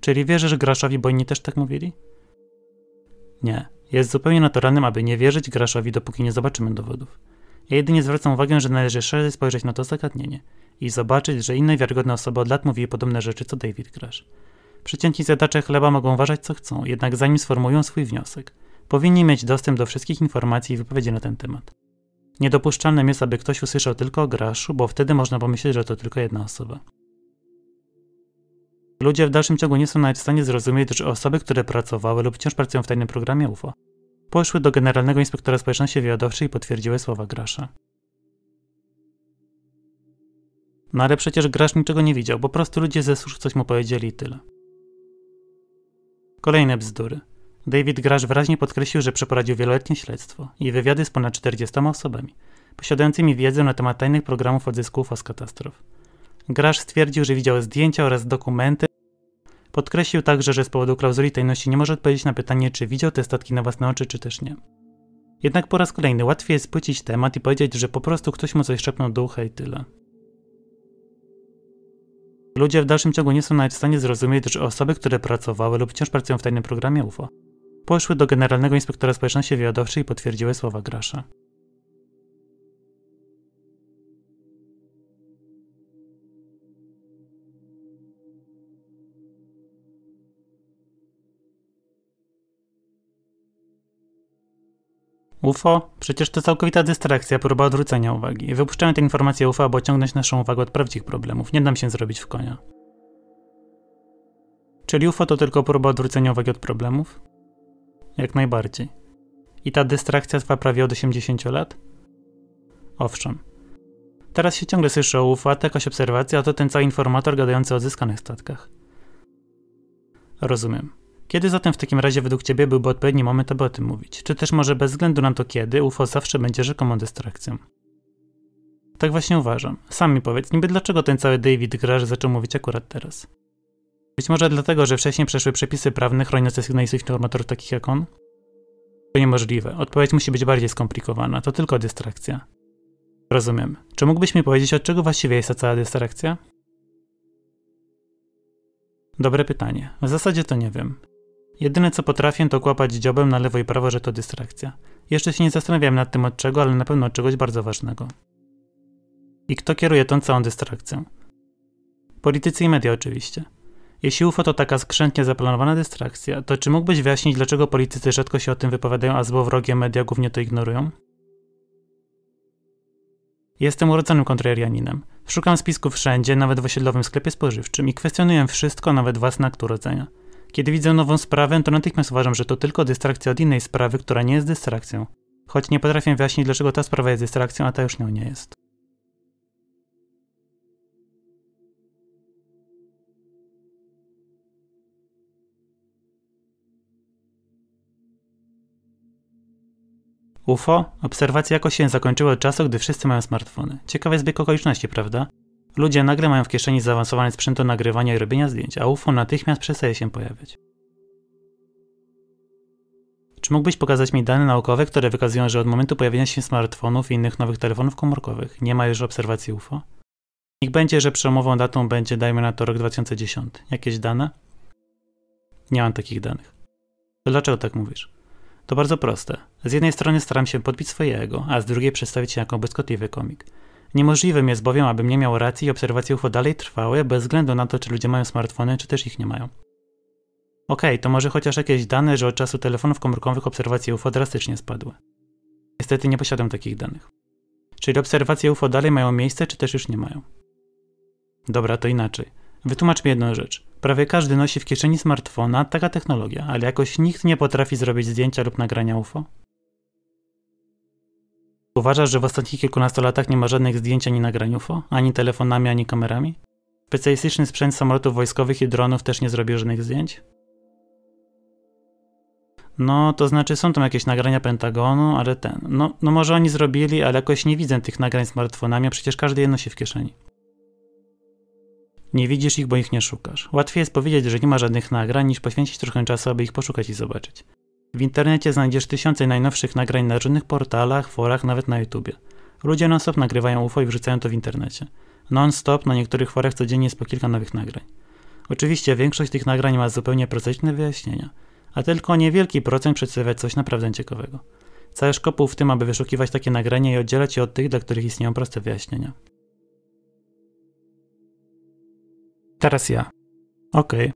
Czyli wierzysz Graszowi, bo inni też tak mówili? Nie. Jest zupełnie naturalnym, aby nie wierzyć Graszowi, dopóki nie zobaczymy dowodów. Ja jedynie zwracam uwagę, że należy szerzej spojrzeć na to zagadnienie i zobaczyć, że inne wiarygodne osoby od lat mówiły podobne rzeczy co David Grasz. Przycięci zjadacze chleba mogą uważać co chcą, jednak zanim sformułują swój wniosek – powinni mieć dostęp do wszystkich informacji i wypowiedzi na ten temat. Niedopuszczalnym jest, aby ktoś usłyszał tylko o graszu, bo wtedy można pomyśleć, że to tylko jedna osoba. Ludzie w dalszym ciągu nie są nawet w stanie zrozumieć, że osoby, które pracowały lub wciąż pracują w tajnym programie UFO, poszły do Generalnego Inspektora Społeczności Wywiadowczej i potwierdziły słowa grasza. No ale przecież grasz niczego nie widział, po prostu ludzie ze służb coś mu powiedzieli i tyle. Kolejne bzdury. David Grasz wyraźnie podkreślił, że przeprowadził wieloletnie śledztwo i wywiady z ponad 40 osobami, posiadającymi wiedzę na temat tajnych programów UFO z katastrof. Grasz stwierdził, że widział zdjęcia oraz dokumenty. Podkreślił także, że z powodu klauzuli tajności nie może odpowiedzieć na pytanie, czy widział te statki na własne oczy, czy też nie. Jednak po raz kolejny łatwiej jest spłycić temat i powiedzieć, że po prostu ktoś mu coś szepnął do ucha i tyle. Ludzie w dalszym ciągu nie są nawet w stanie zrozumieć, że osoby, które pracowały lub wciąż pracują w tajnym programie UFO, poszły do Generalnego Inspektora Społeczności Wywiadowczej i potwierdziły słowa Grasza. UFO? Przecież to całkowita dystrakcja, próba odwrócenia uwagi. Wypuszczają te informacje UFO, aby odciągnąć naszą uwagę od prawdziwych problemów. Nie dam się zrobić w konia. Czyli UFO to tylko próba odwrócenia uwagi od problemów? Jak najbardziej. I ta dystrakcja trwa prawie od 80 lat? Owszem. Teraz się ciągle słyszy o UFO, jakaś obserwacja, a to ten cały informator gadający o odzyskanych statkach. Rozumiem. Kiedy zatem w takim razie według Ciebie byłby odpowiedni moment, aby o tym mówić? Czy też może bez względu na to kiedy, UFO zawsze będzie rzekomą dystrakcją? Tak właśnie uważam. Sam mi powiedz, niby dlaczego ten cały David Grasz zaczął mówić akurat teraz? Być może dlatego, że wcześniej przeszły przepisy prawne chroniące sygnalistów normatorów takich jak on? To niemożliwe. Odpowiedź musi być bardziej skomplikowana. To tylko dystrakcja. Rozumiem. Czy mógłbyś mi powiedzieć, od czego właściwie jest ta cała dystrakcja? Dobre pytanie. W zasadzie to nie wiem. Jedyne co potrafię to kłapać dziobem na lewo i prawo, że to dystrakcja. Jeszcze się nie zastanawiam nad tym od czego, ale na pewno od czegoś bardzo ważnego. I kto kieruje tą całą dystrakcją? Politycy i media oczywiście. Jeśli UFO to taka skrzętnie zaplanowana dystrakcja, to czy mógłbyś wyjaśnić, dlaczego politycy rzadko się o tym wypowiadają, a złowrogie media głównie to ignorują? Jestem urodzonym kontrarianinem. Szukam spisków wszędzie, nawet w osiedlowym sklepie spożywczym i kwestionuję wszystko, nawet własne akt urodzenia. Kiedy widzę nową sprawę, to natychmiast uważam, że to tylko dystrakcja od innej sprawy, która nie jest dystrakcją. Choć nie potrafię wyjaśnić, dlaczego ta sprawa jest dystrakcją, a ta już nią nie jest. UFO, obserwacje jakoś się zakończyły od czasu, gdy wszyscy mają smartfony. Ciekawy zbieg okoliczności, prawda? Ludzie nagle mają w kieszeni zaawansowane sprzęt do nagrywania i robienia zdjęć, a UFO natychmiast przestaje się pojawiać. Czy mógłbyś pokazać mi dane naukowe, które wykazują, że od momentu pojawienia się smartfonów i innych nowych telefonów komórkowych nie ma już obserwacji UFO? Niech będzie, że przełomową datą będzie, dajmy na to, rok 2010. Jakieś dane? Nie mam takich danych. To dlaczego tak mówisz? To bardzo proste. Z jednej strony staram się podbić swojego, a z drugiej przedstawić się jako bezkotliwy komik. Niemożliwym jest bowiem, abym nie miał racji i obserwacje UFO dalej trwały, bez względu na to, czy ludzie mają smartfony, czy też ich nie mają. Okej, okay, to może chociaż jakieś dane, że od czasu telefonów komórkowych obserwacje UFO drastycznie spadły. Niestety nie posiadam takich danych. Czyli obserwacje UFO dalej mają miejsce, czy też już nie mają? Dobra, to inaczej. Wytłumacz mi jedną rzecz. Prawie każdy nosi w kieszeni smartfona taka technologia, ale jakoś nikt nie potrafi zrobić zdjęcia lub nagrania UFO? Uważasz, że w ostatnich kilkunastu latach nie ma żadnych zdjęć ani nagrań UFO, ani telefonami, ani kamerami? Specjalistyczny sprzęt samolotów wojskowych i dronów też nie zrobił żadnych zdjęć? No, to znaczy są tam jakieś nagrania Pentagonu, ale ten. No, no może oni zrobili, ale jakoś nie widzę tych nagrań smartfonami, a przecież każdy je nosi w kieszeni. Nie widzisz ich, bo ich nie szukasz. Łatwiej jest powiedzieć, że nie ma żadnych nagrań, niż poświęcić trochę czasu, aby ich poszukać i zobaczyć. W internecie znajdziesz tysiące najnowszych nagrań na różnych portalach, forach, nawet na YouTubie. Ludzie non-stop nagrywają UFO i wrzucają to w internecie. Non-stop na niektórych forach codziennie jest po kilka nowych nagrań. Oczywiście większość tych nagrań ma zupełnie prozaiczne wyjaśnienia, a tylko niewielki procent przedstawia coś naprawdę ciekawego. Całe szkopuł w tym, aby wyszukiwać takie nagrania i oddzielać je od tych, dla których istnieją proste wyjaśnienia. Teraz ja. Okej. Okay.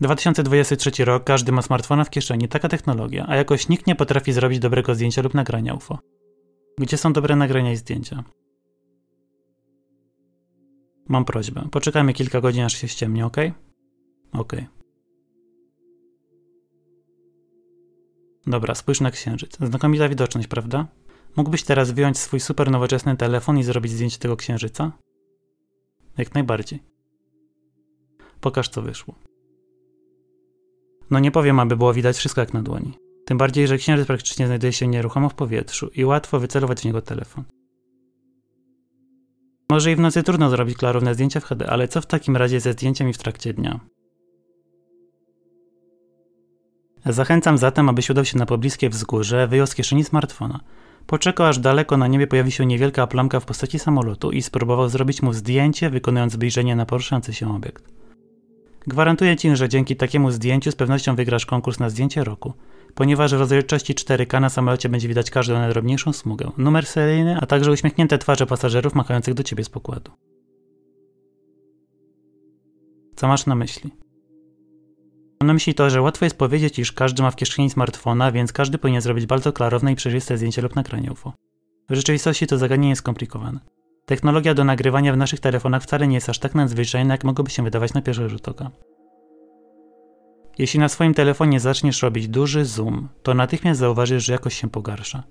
2023 rok, każdy ma smartfona w kieszeni, taka technologia, a jakoś nikt nie potrafi zrobić dobrego zdjęcia lub nagrania UFO. Gdzie są dobre nagrania i zdjęcia? Mam prośbę, poczekajmy kilka godzin, aż się ściemni, ok? Ok. Dobra, spójrz na księżyc. Znakomita widoczność, prawda? Mógłbyś teraz wyjąć swój super nowoczesny telefon i zrobić zdjęcie tego księżyca? Jak najbardziej. Pokaż, co wyszło. No nie powiem, aby było widać wszystko jak na dłoni. Tym bardziej, że księżyc praktycznie znajduje się nieruchomo w powietrzu i łatwo wycelować w niego telefon. Może i w nocy trudno zrobić klarowne zdjęcia w HD, ale co w takim razie ze zdjęciami w trakcie dnia? Zachęcam zatem, abyś udał się na pobliskie wzgórze, wyjął z kieszeni smartfona, Poczekał aż daleko na niebie pojawi się niewielka plamka w postaci samolotu i spróbował zrobić mu zdjęcie, wykonując zbliżenie na poruszający się obiekt. Gwarantuję Ci, że dzięki takiemu zdjęciu z pewnością wygrasz konkurs na zdjęcie roku, ponieważ w rozdzielczości 4K na samolocie będzie widać każdą najdrobniejszą smugę, numer seryjny, a także uśmiechnięte twarze pasażerów machających do Ciebie z pokładu. Co masz na myśli? Mam na myśli to, że łatwo jest powiedzieć, iż każdy ma w kieszeni smartfona, więc każdy powinien zrobić bardzo klarowne i przejrzyste zdjęcie lub nagranie UFO. W rzeczywistości to zagadnienie jest skomplikowane. Technologia do nagrywania w naszych telefonach wcale nie jest aż tak nadzwyczajna, jak mogłoby się wydawać na pierwszy rzut oka. Jeśli na swoim telefonie zaczniesz robić duży zoom, to natychmiast zauważysz, że jakość się pogarsza.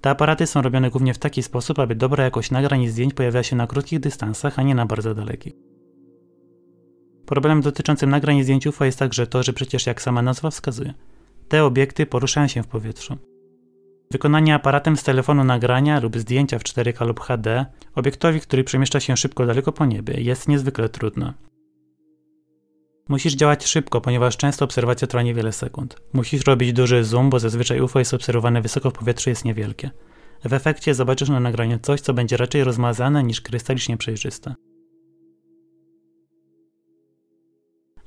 Te aparaty są robione głównie w taki sposób, aby dobra jakość nagrań i zdjęć pojawiała się na krótkich dystansach, a nie na bardzo dalekich. Problemem dotyczącym nagrań i zdjęć UFO jest także to, że przecież jak sama nazwa wskazuje, te obiekty poruszają się w powietrzu. Wykonanie aparatem z telefonu nagrania lub zdjęcia w 4K lub HD obiektowi, który przemieszcza się szybko daleko po niebie, jest niezwykle trudne. Musisz działać szybko, ponieważ często obserwacja trwa niewiele sekund. Musisz robić duży zoom, bo zazwyczaj UFO jest obserwowane wysoko w powietrzu jest niewielkie. W efekcie zobaczysz na nagraniu coś, co będzie raczej rozmazane niż krystalicznie przejrzyste.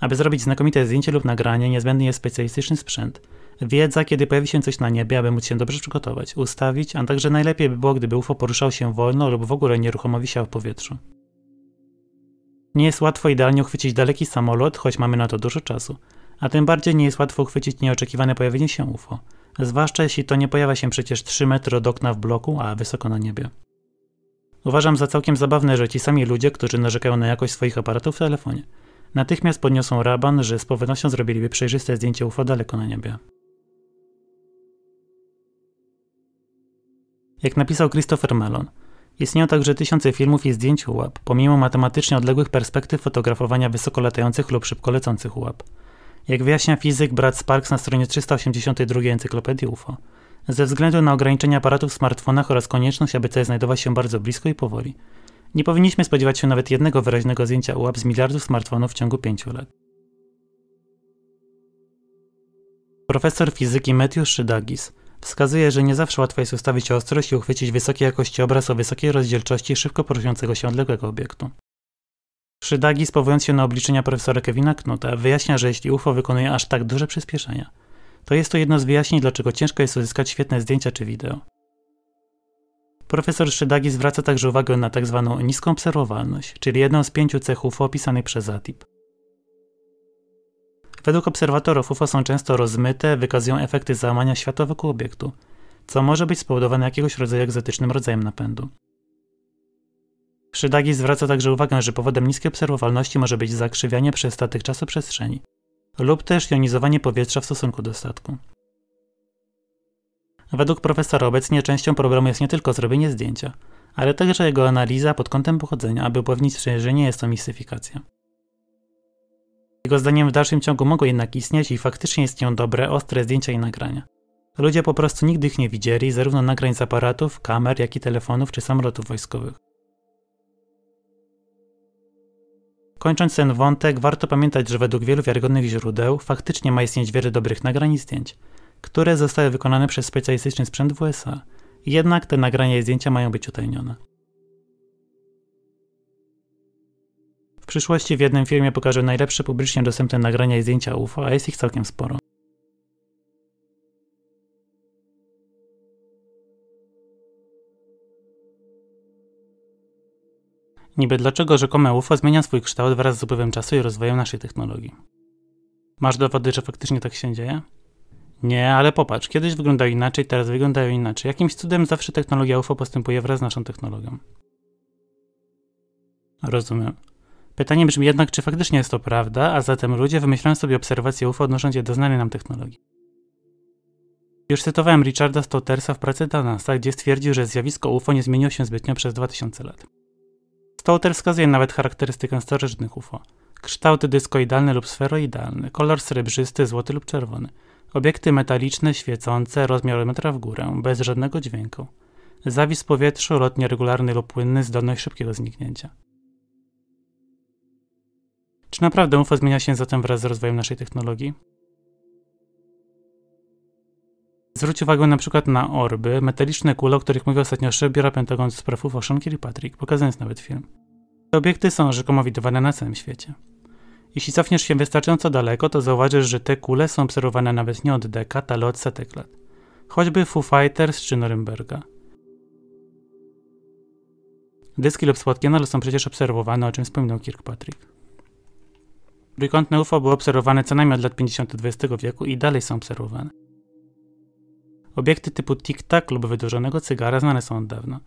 Aby zrobić znakomite zdjęcie lub nagranie, niezbędny jest specjalistyczny sprzęt. Wiedza, kiedy pojawi się coś na niebie, aby móc się dobrze przygotować, ustawić, a także najlepiej by było, gdyby UFO poruszał się wolno lub w ogóle nieruchomo wisiał w powietrzu. Nie jest łatwo idealnie uchwycić daleki samolot, choć mamy na to dużo czasu. A tym bardziej nie jest łatwo uchwycić nieoczekiwane pojawienie się UFO. Zwłaszcza jeśli to nie pojawia się przecież 3 metry od okna w bloku, a wysoko na niebie. Uważam za całkiem zabawne, że ci sami ludzie, którzy narzekają na jakość swoich aparatów w telefonie, Natychmiast podniosą raban, że z pewnością zrobiliby przejrzyste zdjęcie UFO daleko na niebie. Jak napisał Christopher Mellon, istnieją także tysiące filmów i zdjęć ułap, pomimo matematycznie odległych perspektyw fotografowania wysoko latających lub szybko lecących ułap. Jak wyjaśnia fizyk Brad Sparks na stronie 382 Encyklopedii UFO, ze względu na ograniczenia aparatów w smartfonach oraz konieczność, aby coś znajdować się bardzo blisko i powoli, nie powinniśmy spodziewać się nawet jednego wyraźnego zdjęcia ułap z miliardów smartfonów w ciągu pięciu lat. Profesor fizyki Matthew Szydagis wskazuje, że nie zawsze łatwo jest ustawić ostrość i uchwycić wysokiej jakości obraz o wysokiej rozdzielczości szybko poruszającego się odległego obiektu. Szydagis, powołując się na obliczenia profesora Kevina Knuta, wyjaśnia, że jeśli UFO wykonuje aż tak duże przyspieszenia, to jest to jedno z wyjaśnień, dlaczego ciężko jest uzyskać świetne zdjęcia czy wideo. Profesor Szydagi zwraca także uwagę na tzw. Tak niską obserwowalność, czyli jedną z pięciu cech UFO opisanych przez ATIP. Według obserwatorów UFO są często rozmyte, wykazują efekty załamania światła wokół obiektu, co może być spowodowane jakiegoś rodzaju egzotycznym rodzajem napędu. Szydagi zwraca także uwagę, że powodem niskiej obserwowalności może być zakrzywianie przez statek czasoprzestrzeni lub też jonizowanie powietrza w stosunku do statku. Według profesora obecnie częścią problemu jest nie tylko zrobienie zdjęcia, ale także jego analiza pod kątem pochodzenia, aby upewnić się, że nie jest to mistyfikacja. Jego zdaniem w dalszym ciągu mogą jednak istnieć i faktycznie istnieją dobre, ostre zdjęcia i nagrania. Ludzie po prostu nigdy ich nie widzieli, zarówno nagrań z aparatów, kamer, jak i telefonów czy samolotów wojskowych. Kończąc ten wątek, warto pamiętać, że według wielu wiarygodnych źródeł faktycznie ma istnieć wiele dobrych nagrań i zdjęć, które zostały wykonane przez specjalistyczny sprzęt w USA. Jednak te nagrania i zdjęcia mają być utajnione. W przyszłości w jednym filmie pokażę najlepsze publicznie dostępne nagrania i zdjęcia UFO, a jest ich całkiem sporo. Niby dlaczego rzekome UFO zmienia swój kształt wraz z upływem czasu i rozwojem naszej technologii? Masz dowody, że faktycznie tak się dzieje? Nie, ale popatrz, kiedyś wyglądały inaczej, teraz wyglądają inaczej. Jakimś cudem zawsze technologia UFO postępuje wraz z naszą technologią. Rozumiem. Pytanie brzmi jednak, czy faktycznie jest to prawda, a zatem ludzie wymyślają sobie obserwacje UFO odnosząc je do znanej nam technologii. Już cytowałem Richarda Stottersa w pracy Danasa, gdzie stwierdził, że zjawisko UFO nie zmieniło się zbytnio przez 2000 lat. Stotter wskazuje nawet charakterystykę starożytnych UFO. Kształty dyskoidalne lub sferoidalne, kolor srebrzysty, złoty lub czerwony – Obiekty metaliczne, świecące, rozmiar metra w górę, bez żadnego dźwięku. Zawis w powietrzu, lot nieregularny lub płynny, zdolność szybkiego zniknięcia. Czy naprawdę UFO zmienia się zatem wraz z rozwojem naszej technologii? Zwróć uwagę na przykład na orby, metaliczne kule, o których mówił ostatnio szef biura Pentagon z spraw UFO Sean Kirkpatrick, pokazując nawet film. Te obiekty są rzekomo widywane na całym świecie. Jeśli cofniesz się wystarczająco daleko, to zauważysz, że te kule są obserwowane nawet nie od dekad, ale od setek lat. Choćby Foo Fighters czy Norymberga. Dyski lub słodkie nadal są przecież obserwowane, o czym wspominał Kirkpatrick. Trójkątne UFO były obserwowane co najmniej od lat 50. XX wieku i dalej są obserwowane. Obiekty typu tic-tac lub wydłużonego cygara znane są od dawna.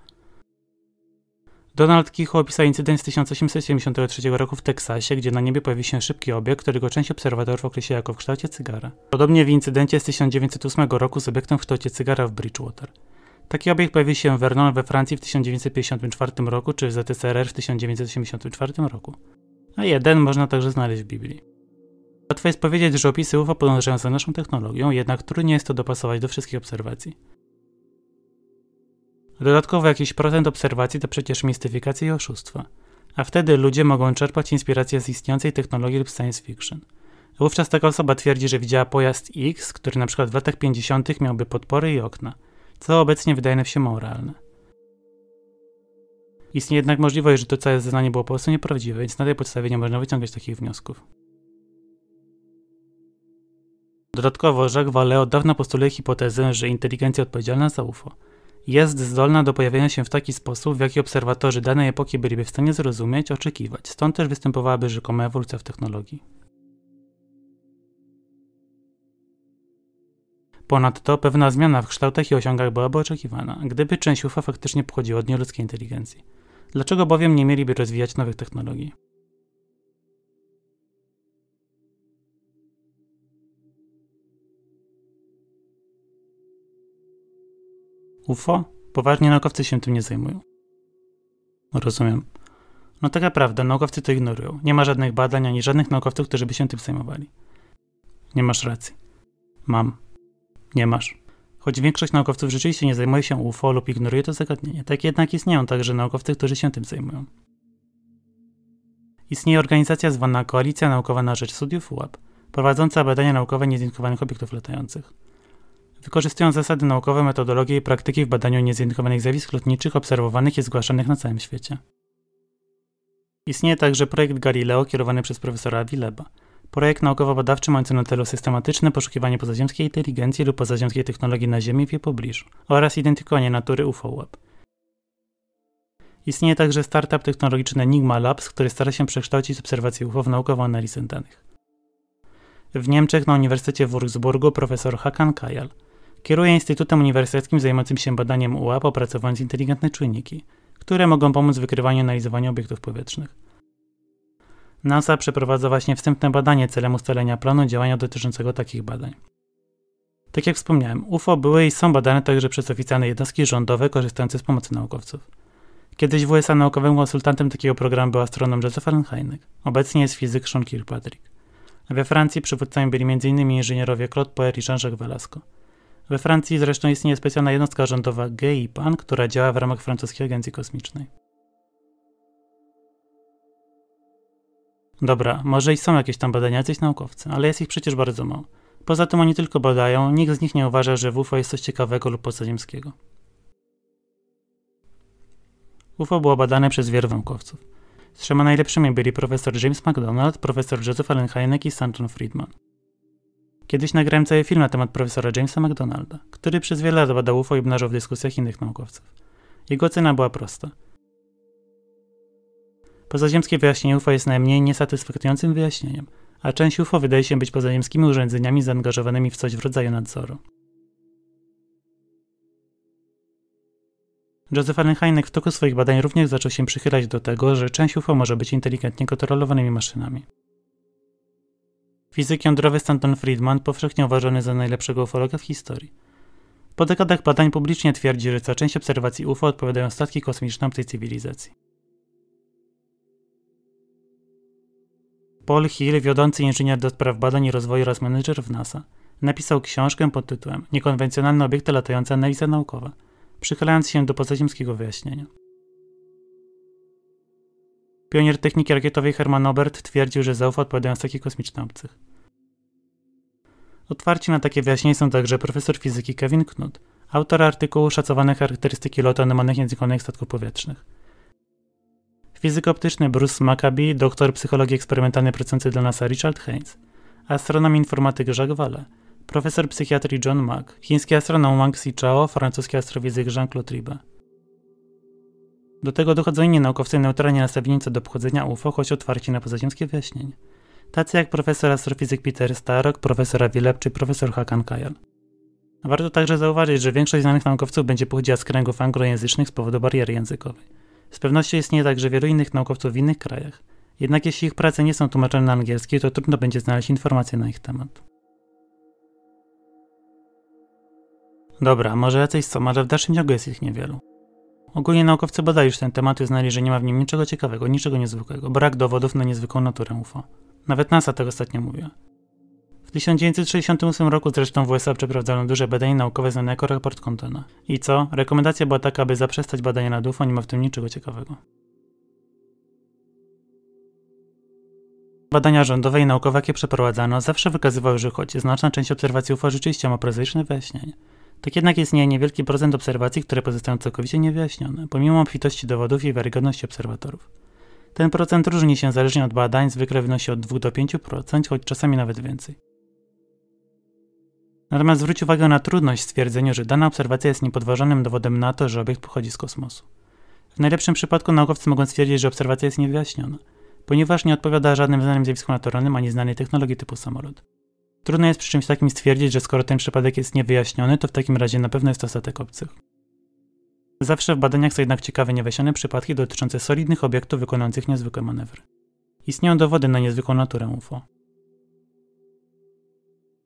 Donald Kicho opisał incydent z 1873 roku w Teksasie, gdzie na niebie pojawił się szybki obiekt, którego część obserwatorów określiła jako w kształcie cygara. Podobnie w incydencie z 1908 roku z obiektem w kształcie cygara w Bridgewater. Taki obiekt pojawił się w Vernon we Francji w 1954 roku, czy w ZSRR w 1984 roku. A no jeden można także znaleźć w Biblii. Łatwo jest powiedzieć, że opisy UFO podążają za naszą technologią, jednak trudniej jest to dopasować do wszystkich obserwacji. Dodatkowo jakiś procent obserwacji to przecież mistyfikacja i oszustwa, a wtedy ludzie mogą czerpać inspirację z istniejącej technologii lub science fiction. Wówczas taka osoba twierdzi, że widziała pojazd X, który na przykład w latach 50. miałby podpory i okna, co obecnie wydaje nam się mało realne. Istnieje jednak możliwość, że to całe zeznanie było po prostu nieprawdziwe, więc na tej podstawie nie można wyciągać takich wniosków. Dodatkowo Jacques Vallée od dawna postuluje hipotezę, że inteligencja odpowiedzialna za UFO – jest zdolna do pojawiania się w taki sposób, w jaki obserwatorzy danej epoki byliby w stanie zrozumieć, oczekiwać. Stąd też występowałaby rzekoma ewolucja w technologii. Ponadto pewna zmiana w kształtach i osiągach byłaby oczekiwana, gdyby część UFO faktycznie pochodziła od nieludzkiej inteligencji. Dlaczego bowiem nie mieliby rozwijać nowych technologii? UFO? Poważnie naukowcy się tym nie zajmują. Rozumiem. No taka prawda, naukowcy to ignorują. Nie ma żadnych badań ani żadnych naukowców, którzy by się tym zajmowali. Nie masz racji. Mam. Nie masz. Choć większość naukowców rzeczywiście nie zajmuje się UFO lub ignoruje to zagadnienie, tak jednak istnieją także naukowcy, którzy się tym zajmują. Istnieje organizacja zwana Koalicja Naukowa na Rzecz Studiów UAP, prowadząca badania naukowe niezidentyfikowanych obiektów latających. Wykorzystują zasady naukowe, metodologie i praktyki w badaniu niezidentyfikowanych zjawisk lotniczych obserwowanych i zgłaszanych na całym świecie. Istnieje także projekt Galileo kierowany przez profesora Wileba. Projekt naukowo-badawczy mający na celu systematyczne poszukiwanie pozaziemskiej inteligencji lub pozaziemskiej technologii na Ziemi w jej pobliżu oraz identyfikowanie natury UFO Lab. Istnieje także startup technologiczny Enigma Labs, który stara się przekształcić obserwacje UFO w naukową analizę danych. W Niemczech na Uniwersytecie w profesor Hakan Kajal – Kieruje Instytutem Uniwersyteckim zajmującym się badaniem UAP opracowując inteligentne czujniki, które mogą pomóc w wykrywaniu i analizowaniu obiektów powietrznych. NASA przeprowadza właśnie wstępne badanie celem ustalenia planu działania dotyczącego takich badań. Tak jak wspomniałem, UFO były i są badane także przez oficjalne jednostki rządowe korzystające z pomocy naukowców. Kiedyś w USA naukowym konsultantem takiego programu był astronom Joseph Allenheinek, Obecnie jest fizyk Sean Kirkpatrick. We Francji przywódcami byli m.in. inżynierowie Claude Poer i Jean-Jacques Velasco. We Francji zresztą istnieje specjalna jednostka rządowa GIPAN, która działa w ramach francuskiej agencji kosmicznej. Dobra, może i są jakieś tam badania, jacyś naukowcy, ale jest ich przecież bardzo mało. Poza tym oni tylko badają, nikt z nich nie uważa, że w UFO jest coś ciekawego lub pozaziemskiego. UFO było badane przez wielu naukowców. Z trzema najlepszymi byli profesor James MacDonald, profesor Joseph Allen Hynek i Stanton Friedman. Kiedyś nagrałem cały film na temat profesora Jamesa McDonalda, który przez wiele lat badał UFO i obnażał w dyskusjach innych naukowców. Jego cena była prosta. Pozaziemskie wyjaśnienie UFO jest najmniej niesatysfakcjonującym wyjaśnieniem, a część UFO wydaje się być pozaziemskimi urządzeniami zaangażowanymi w coś w rodzaju nadzoru. Joseph Allenheinek w toku swoich badań również zaczął się przychylać do tego, że część UFO może być inteligentnie kontrolowanymi maszynami. Fizyk jądrowy Stanton Friedman powszechnie uważany za najlepszego ufologa w historii. Po dekadach badań publicznie twierdzi, że za część obserwacji UFO odpowiadają statki kosmiczne tej cywilizacji. Paul Hill, wiodący inżynier do spraw badań i rozwoju oraz menedżer w NASA, napisał książkę pod tytułem Niekonwencjonalne obiekty latające analiza naukowa, przychylając się do pozaziemskiego wyjaśnienia. Pionier techniki rakietowej Herman Obert twierdził, że za UFO odpowiadają statki kosmiczne obcych. Otwarci na takie wyjaśnienie są także profesor fizyki Kevin Knut, autor artykułu Szacowane charakterystyki lotu anemonych językowych statków powietrznych. Fizyk optyczny Bruce Maccabee, doktor psychologii eksperymentalnej pracujący dla NASA Richard Haynes, astronom informatyk Jacques Vallée, profesor psychiatrii John Mack, chiński astronom Wang Xichao, francuski astrofizyk Jean-Claude Ribe. Do tego dochodzą inni naukowcy neutralnie nastawieni co do obchodzenia UFO, choć otwarci na pozaziemskie wyjaśnienie tacy jak profesor astrofizyk Peter Starok, profesor Wilep czy profesor Hakan Kajal. Warto także zauważyć, że większość znanych naukowców będzie pochodziła z kręgów anglojęzycznych z powodu bariery językowej. Z pewnością istnieje także wielu innych naukowców w innych krajach. Jednak jeśli ich prace nie są tłumaczone na angielski, to trudno będzie znaleźć informacje na ich temat. Dobra, może jacyś są, ale w dalszym ciągu jest ich niewielu. Ogólnie naukowcy badali już ten temat i uznali, że nie ma w nim niczego ciekawego, niczego niezwykłego, brak dowodów na niezwykłą naturę UFO. Nawet NASA tego tak ostatnio mówiła. W 1968 roku zresztą w USA przeprowadzono duże badania naukowe znane jako raport Contona. I co? Rekomendacja była taka, aby zaprzestać badania nad UFO, nie ma w tym niczego ciekawego. Badania rządowe i naukowe, jakie przeprowadzano, zawsze wykazywały, że choć znaczna część obserwacji UFO rzeczywiście ma prozaiczne wyjaśnienie. Tak jednak istnieje niewielki procent obserwacji, które pozostają całkowicie niewyjaśnione, pomimo obfitości dowodów i wiarygodności obserwatorów. Ten procent różni się zależnie od badań, zwykle wynosi od 2 do 5%, choć czasami nawet więcej. Natomiast zwróć uwagę na trudność w stwierdzeniu, że dana obserwacja jest niepodważonym dowodem na to, że obiekt pochodzi z kosmosu. W najlepszym przypadku naukowcy mogą stwierdzić, że obserwacja jest niewyjaśniona, ponieważ nie odpowiada żadnym znanym zjawiskom naturalnym ani znanej technologii typu samolot. Trudno jest przy czymś takim stwierdzić, że skoro ten przypadek jest niewyjaśniony, to w takim razie na pewno jest to statek obcych. Zawsze w badaniach są jednak ciekawe niewyjaśnione przypadki dotyczące solidnych obiektów wykonujących niezwykłe manewry. Istnieją dowody na niezwykłą naturę UFO.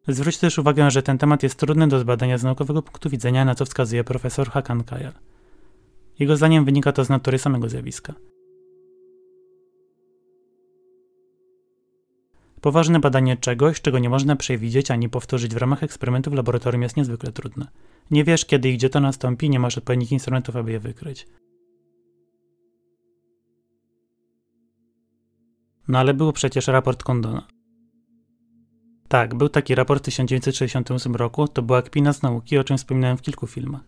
Zwróć też uwagę, że ten temat jest trudny do zbadania z naukowego punktu widzenia, na co wskazuje profesor Hakan Kajal. Jego zdaniem wynika to z natury samego zjawiska – Poważne badanie czegoś, czego nie można przewidzieć ani powtórzyć w ramach eksperymentu w laboratorium jest niezwykle trudne. Nie wiesz kiedy i gdzie to nastąpi, nie masz odpowiednich instrumentów, aby je wykryć. No ale był przecież raport Kondona. Tak, był taki raport w 1968 roku, to była kpina z nauki, o czym wspominałem w kilku filmach.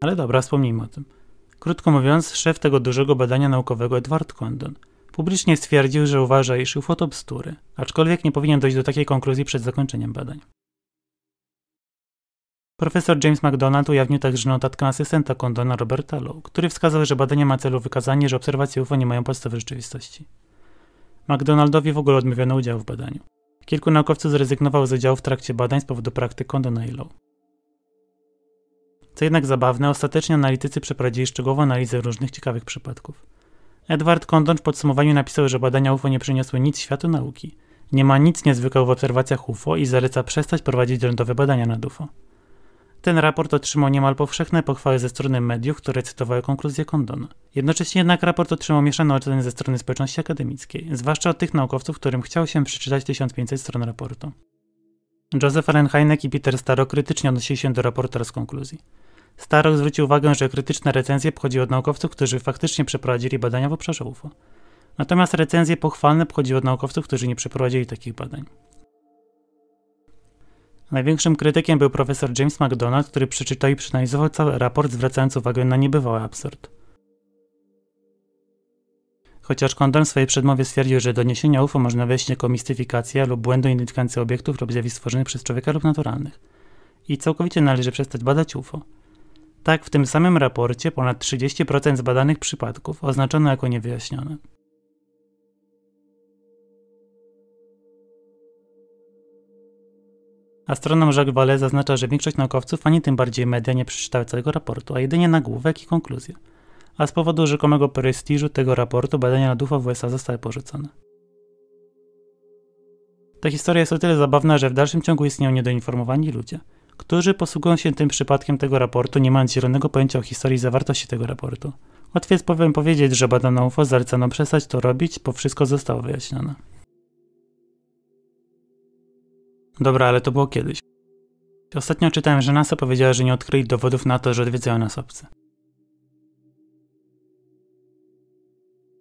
Ale dobra, wspomnijmy o tym. Krótko mówiąc, szef tego dużego badania naukowego Edward Condon – Publicznie stwierdził, że uważa, iż UFO to aczkolwiek nie powinien dojść do takiej konkluzji przed zakończeniem badań. Profesor James McDonald ujawnił także notatkę asystenta Condona Roberta Lowe, który wskazał, że badanie ma celu wykazanie, że obserwacje UFO nie mają podstawy rzeczywistości. McDonaldowi w ogóle odmówiono udziału w badaniu. Kilku naukowców zrezygnowało z udziału w trakcie badań z powodu praktyk Condona i Lowe. Co jednak zabawne, ostatecznie analitycy przeprowadzili szczegółową analizę różnych ciekawych przypadków. Edward Condon w podsumowaniu napisał, że badania UFO nie przyniosły nic światu nauki. Nie ma nic niezwykłego w obserwacjach UFO i zaleca przestać prowadzić rządowe badania nad UFO. Ten raport otrzymał niemal powszechne pochwały ze strony mediów, które cytowały konkluzję Condona. Jednocześnie jednak raport otrzymał mieszane oceny ze strony społeczności akademickiej, zwłaszcza od tych naukowców, którym chciał się przeczytać 1500 stron raportu. Joseph Arenheinek i Peter Staro krytycznie odnosili się do raportu oraz konkluzji. Staroch zwrócił uwagę, że krytyczne recenzje pochodziły od naukowców, którzy faktycznie przeprowadzili badania w obszarze UFO. Natomiast recenzje pochwalne pochodziły od naukowców, którzy nie przeprowadzili takich badań. Największym krytykiem był profesor James McDonald, który przeczytał i przeanalizował cały raport, zwracając uwagę na niebywały absurd. Chociaż Condon w swojej przedmowie stwierdził, że doniesienia UFO można weźć jako mistyfikacja lub błędną identyfikację obiektów lub zjawisk stworzonych przez człowieka lub naturalnych. I całkowicie należy przestać badać UFO. Tak, w tym samym raporcie ponad 30% zbadanych przypadków oznaczono jako niewyjaśnione. Astronom Jacques Vallée zaznacza, że większość naukowców, ani tym bardziej media nie przeczytały całego raportu, a jedynie nagłówek i konkluzje. A z powodu rzekomego prestiżu tego raportu badania nad UFO w USA zostały porzucone. Ta historia jest o tyle zabawna, że w dalszym ciągu istnieją niedoinformowani ludzie – którzy posługują się tym przypadkiem tego raportu, nie mając zielonego pojęcia o historii zawartości tego raportu. Łatwiej jest bowiem powiedzieć, że badano UFO, zalecano przestać to robić, bo wszystko zostało wyjaśnione. Dobra, ale to było kiedyś. Ostatnio czytałem, że NASA powiedziała, że nie odkryli dowodów na to, że odwiedzają nas obcy.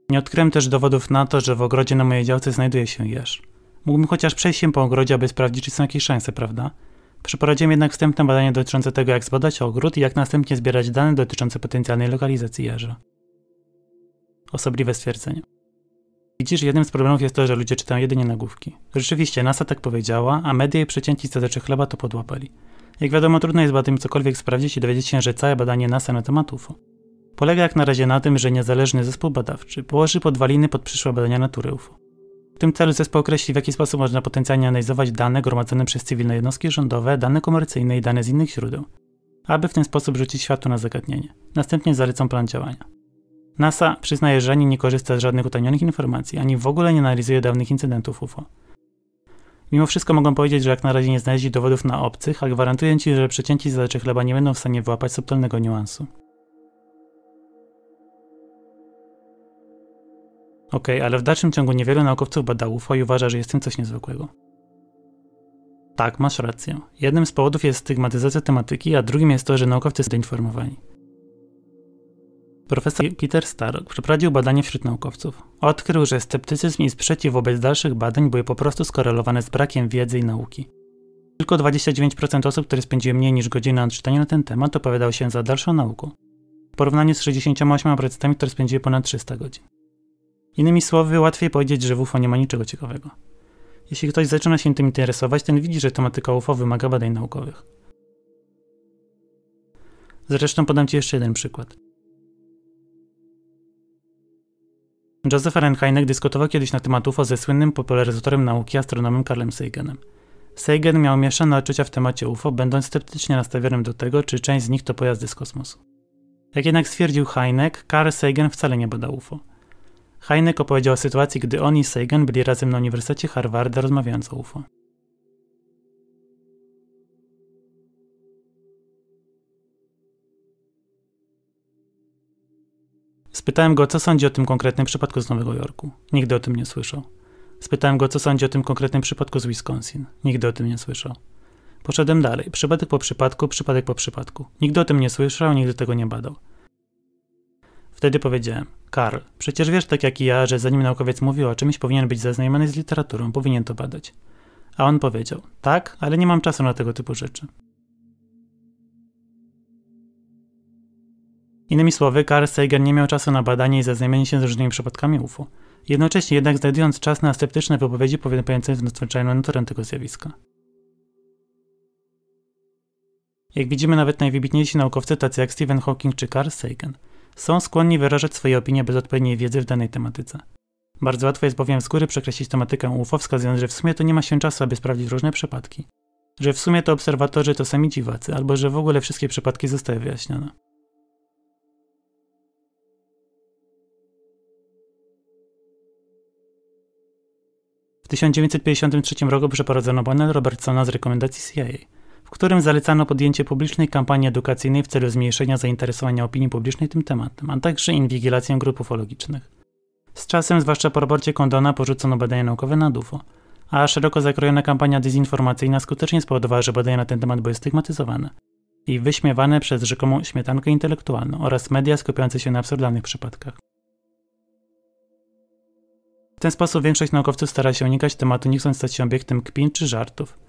Nie odkryłem też dowodów na to, że w ogrodzie na mojej działce znajduje się jeż. Mógłbym chociaż przejść się po ogrodzie, aby sprawdzić, czy są jakieś szanse, prawda? Przeprowadziłem jednak wstępne badanie dotyczące tego, jak zbadać ogród i jak następnie zbierać dane dotyczące potencjalnej lokalizacji jeża. Osobliwe stwierdzenie. Widzisz, jednym z problemów jest to, że ludzie czytają jedynie nagłówki. Rzeczywiście, NASA tak powiedziała, a media i przeciętni zadacze chleba to podłapali. Jak wiadomo, trudno jest badym cokolwiek sprawdzić i dowiedzieć się, że całe badanie NASA na temat UFO. Polega jak na razie na tym, że niezależny zespół badawczy położy podwaliny pod przyszłe badania natury UFO. W tym celu zespół określi, w jaki sposób można potencjalnie analizować dane gromadzone przez cywilne jednostki rządowe, dane komercyjne i dane z innych źródeł, aby w ten sposób rzucić światło na zagadnienie. Następnie zalecą plan działania. NASA przyznaje, że ani nie korzysta z żadnych utajnionych informacji, ani w ogóle nie analizuje dawnych incydentów UFO. Mimo wszystko mogą powiedzieć, że jak na razie nie znaleźli dowodów na obcych, a gwarantuję Ci, że przecięci zadacze chleba nie będą w stanie wyłapać subtelnego niuansu. Okej, okay, ale w dalszym ciągu niewielu naukowców bada UFO i uważa, że jest tym coś niezwykłego. Tak, masz rację. Jednym z powodów jest stygmatyzacja tematyki, a drugim jest to, że naukowcy są doinformowani. Profesor Peter Stark przeprowadził badanie wśród naukowców. Odkrył, że sceptycyzm i sprzeciw wobec dalszych badań były po prostu skorelowane z brakiem wiedzy i nauki. Tylko 29% osób, które spędziły mniej niż godzinę na czytaniu na ten temat, opowiadało się za dalszą nauką. W porównaniu z 68% które spędziły ponad 300 godzin. Innymi słowy, łatwiej powiedzieć, że w UFO nie ma niczego ciekawego. Jeśli ktoś zaczyna się tym interesować, ten widzi, że tematyka UFO wymaga badań naukowych. Zresztą podam Ci jeszcze jeden przykład. Joseph Ehrenheinek dyskutował kiedyś na temat UFO ze słynnym popularyzatorem nauki astronomem Carlem Saganem. Sagan miał mieszane odczucia w temacie UFO, będąc sceptycznie nastawionym do tego, czy część z nich to pojazdy z kosmosu. Jak jednak stwierdził Heinek, Carl Sagan wcale nie bada UFO. Heinek opowiedział o sytuacji, gdy on i Sagan byli razem na Uniwersytecie Harvarda rozmawiając o UFO. Spytałem go, co sądzi o tym konkretnym przypadku z Nowego Jorku. Nigdy o tym nie słyszał. Spytałem go, co sądzi o tym konkretnym przypadku z Wisconsin. Nigdy o tym nie słyszał. Poszedłem dalej, przypadek po przypadku, przypadek po przypadku. Nigdy o tym nie słyszał, nigdy tego nie badał. Wtedy powiedziałem, Karl, przecież wiesz tak jak i ja, że zanim naukowiec mówił o czymś, powinien być zaznajomiony z literaturą, powinien to badać. A on powiedział, tak, ale nie mam czasu na tego typu rzeczy. Innymi słowy, Carl Sagan nie miał czasu na badanie i zaznajomienie się z różnymi przypadkami UFO, jednocześnie jednak znajdując czas na sceptyczne wypowiedzi powiadające z nadzwyczajną naturę tego zjawiska. Jak widzimy, nawet najwybitniejsi naukowcy tacy jak Stephen Hawking czy Carl Sagan są skłonni wyrażać swoje opinie bez odpowiedniej wiedzy w danej tematyce. Bardzo łatwo jest bowiem z góry przekreślić tematykę UFO, wskazując, że w sumie to nie ma się czasu, aby sprawdzić różne przypadki. Że w sumie to obserwatorzy to sami dziwacy, albo że w ogóle wszystkie przypadki zostały wyjaśnione. W 1953 roku przeprowadzono panel Robertsona z rekomendacji CIA w którym zalecano podjęcie publicznej kampanii edukacyjnej w celu zmniejszenia zainteresowania opinii publicznej tym tematem, a także inwigilacją grup ufologicznych. Z czasem, zwłaszcza po raporcie Kondona, porzucono badania naukowe na UFO, a szeroko zakrojona kampania dezinformacyjna skutecznie spowodowała, że badania na ten temat były stygmatyzowane i wyśmiewane przez rzekomą śmietankę intelektualną oraz media skupiające się na absurdalnych przypadkach. W ten sposób większość naukowców stara się unikać tematu, nie chcąc stać się obiektem kpin czy żartów.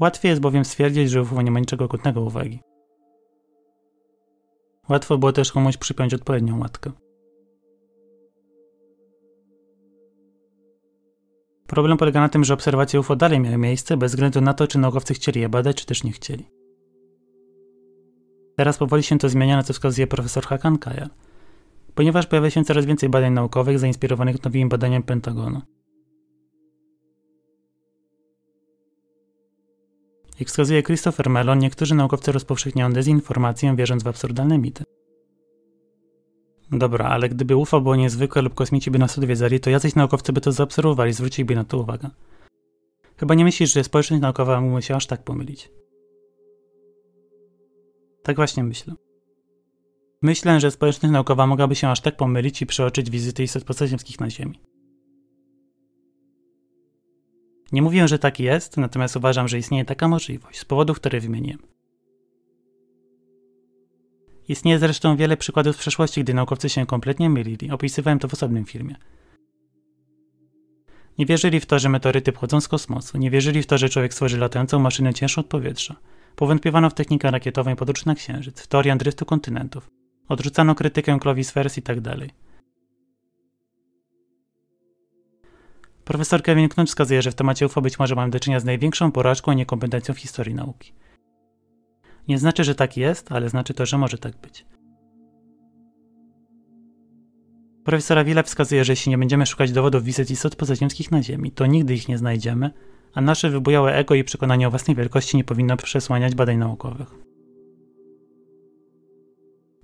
Łatwiej jest bowiem stwierdzić, że UFO nie ma niczego godnego uwagi. Łatwo było też komuś przypiąć odpowiednią łatkę. Problem polega na tym, że obserwacje UFO dalej miały miejsce, bez względu na to, czy naukowcy chcieli je badać, czy też nie chcieli. Teraz powoli się to zmienia, na co wskazuje profesor Hakan Kajar, ponieważ pojawia się coraz więcej badań naukowych zainspirowanych nowymi badaniami Pentagonu. Jak wskazuje Christopher Mellon, niektórzy naukowcy rozpowszechniają dezinformację, wierząc w absurdalne mity. Dobra, ale gdyby UFO było niezwykłe lub kosmici by nas odwiedzali, to jacyś naukowcy by to zaobserwowali, zwróciliby na to uwagę. Chyba nie myślisz, że społeczność naukowa mógłby się aż tak pomylić. Tak właśnie myślę. Myślę, że społeczność naukowa mogłaby się aż tak pomylić i przeoczyć wizyty istot pozaziemskich na Ziemi. Nie mówię, że tak jest, natomiast uważam, że istnieje taka możliwość z powodów, które wymieniłem. Istnieje zresztą wiele przykładów z przeszłości, gdy naukowcy się kompletnie mylili. Opisywałem to w osobnym filmie. Nie wierzyli w to, że meteoryty pochodzą z kosmosu. Nie wierzyli w to, że człowiek stworzy latającą maszynę cięższą od powietrza. Powątpiewano w technikę rakietową i podróż na Księżyc, w teorię driftu kontynentów. Odrzucano krytykę Clovis Fers i tak dalej. Profesor Kevin Knut wskazuje, że w temacie UFO być może mamy do czynienia z największą porażką i niekompetencją w historii nauki. Nie znaczy, że tak jest, ale znaczy to, że może tak być. Profesor Avila wskazuje, że jeśli nie będziemy szukać dowodów wizyt istot pozaziemskich na Ziemi, to nigdy ich nie znajdziemy, a nasze wybujałe ego i przekonanie o własnej wielkości nie powinno przesłaniać badań naukowych.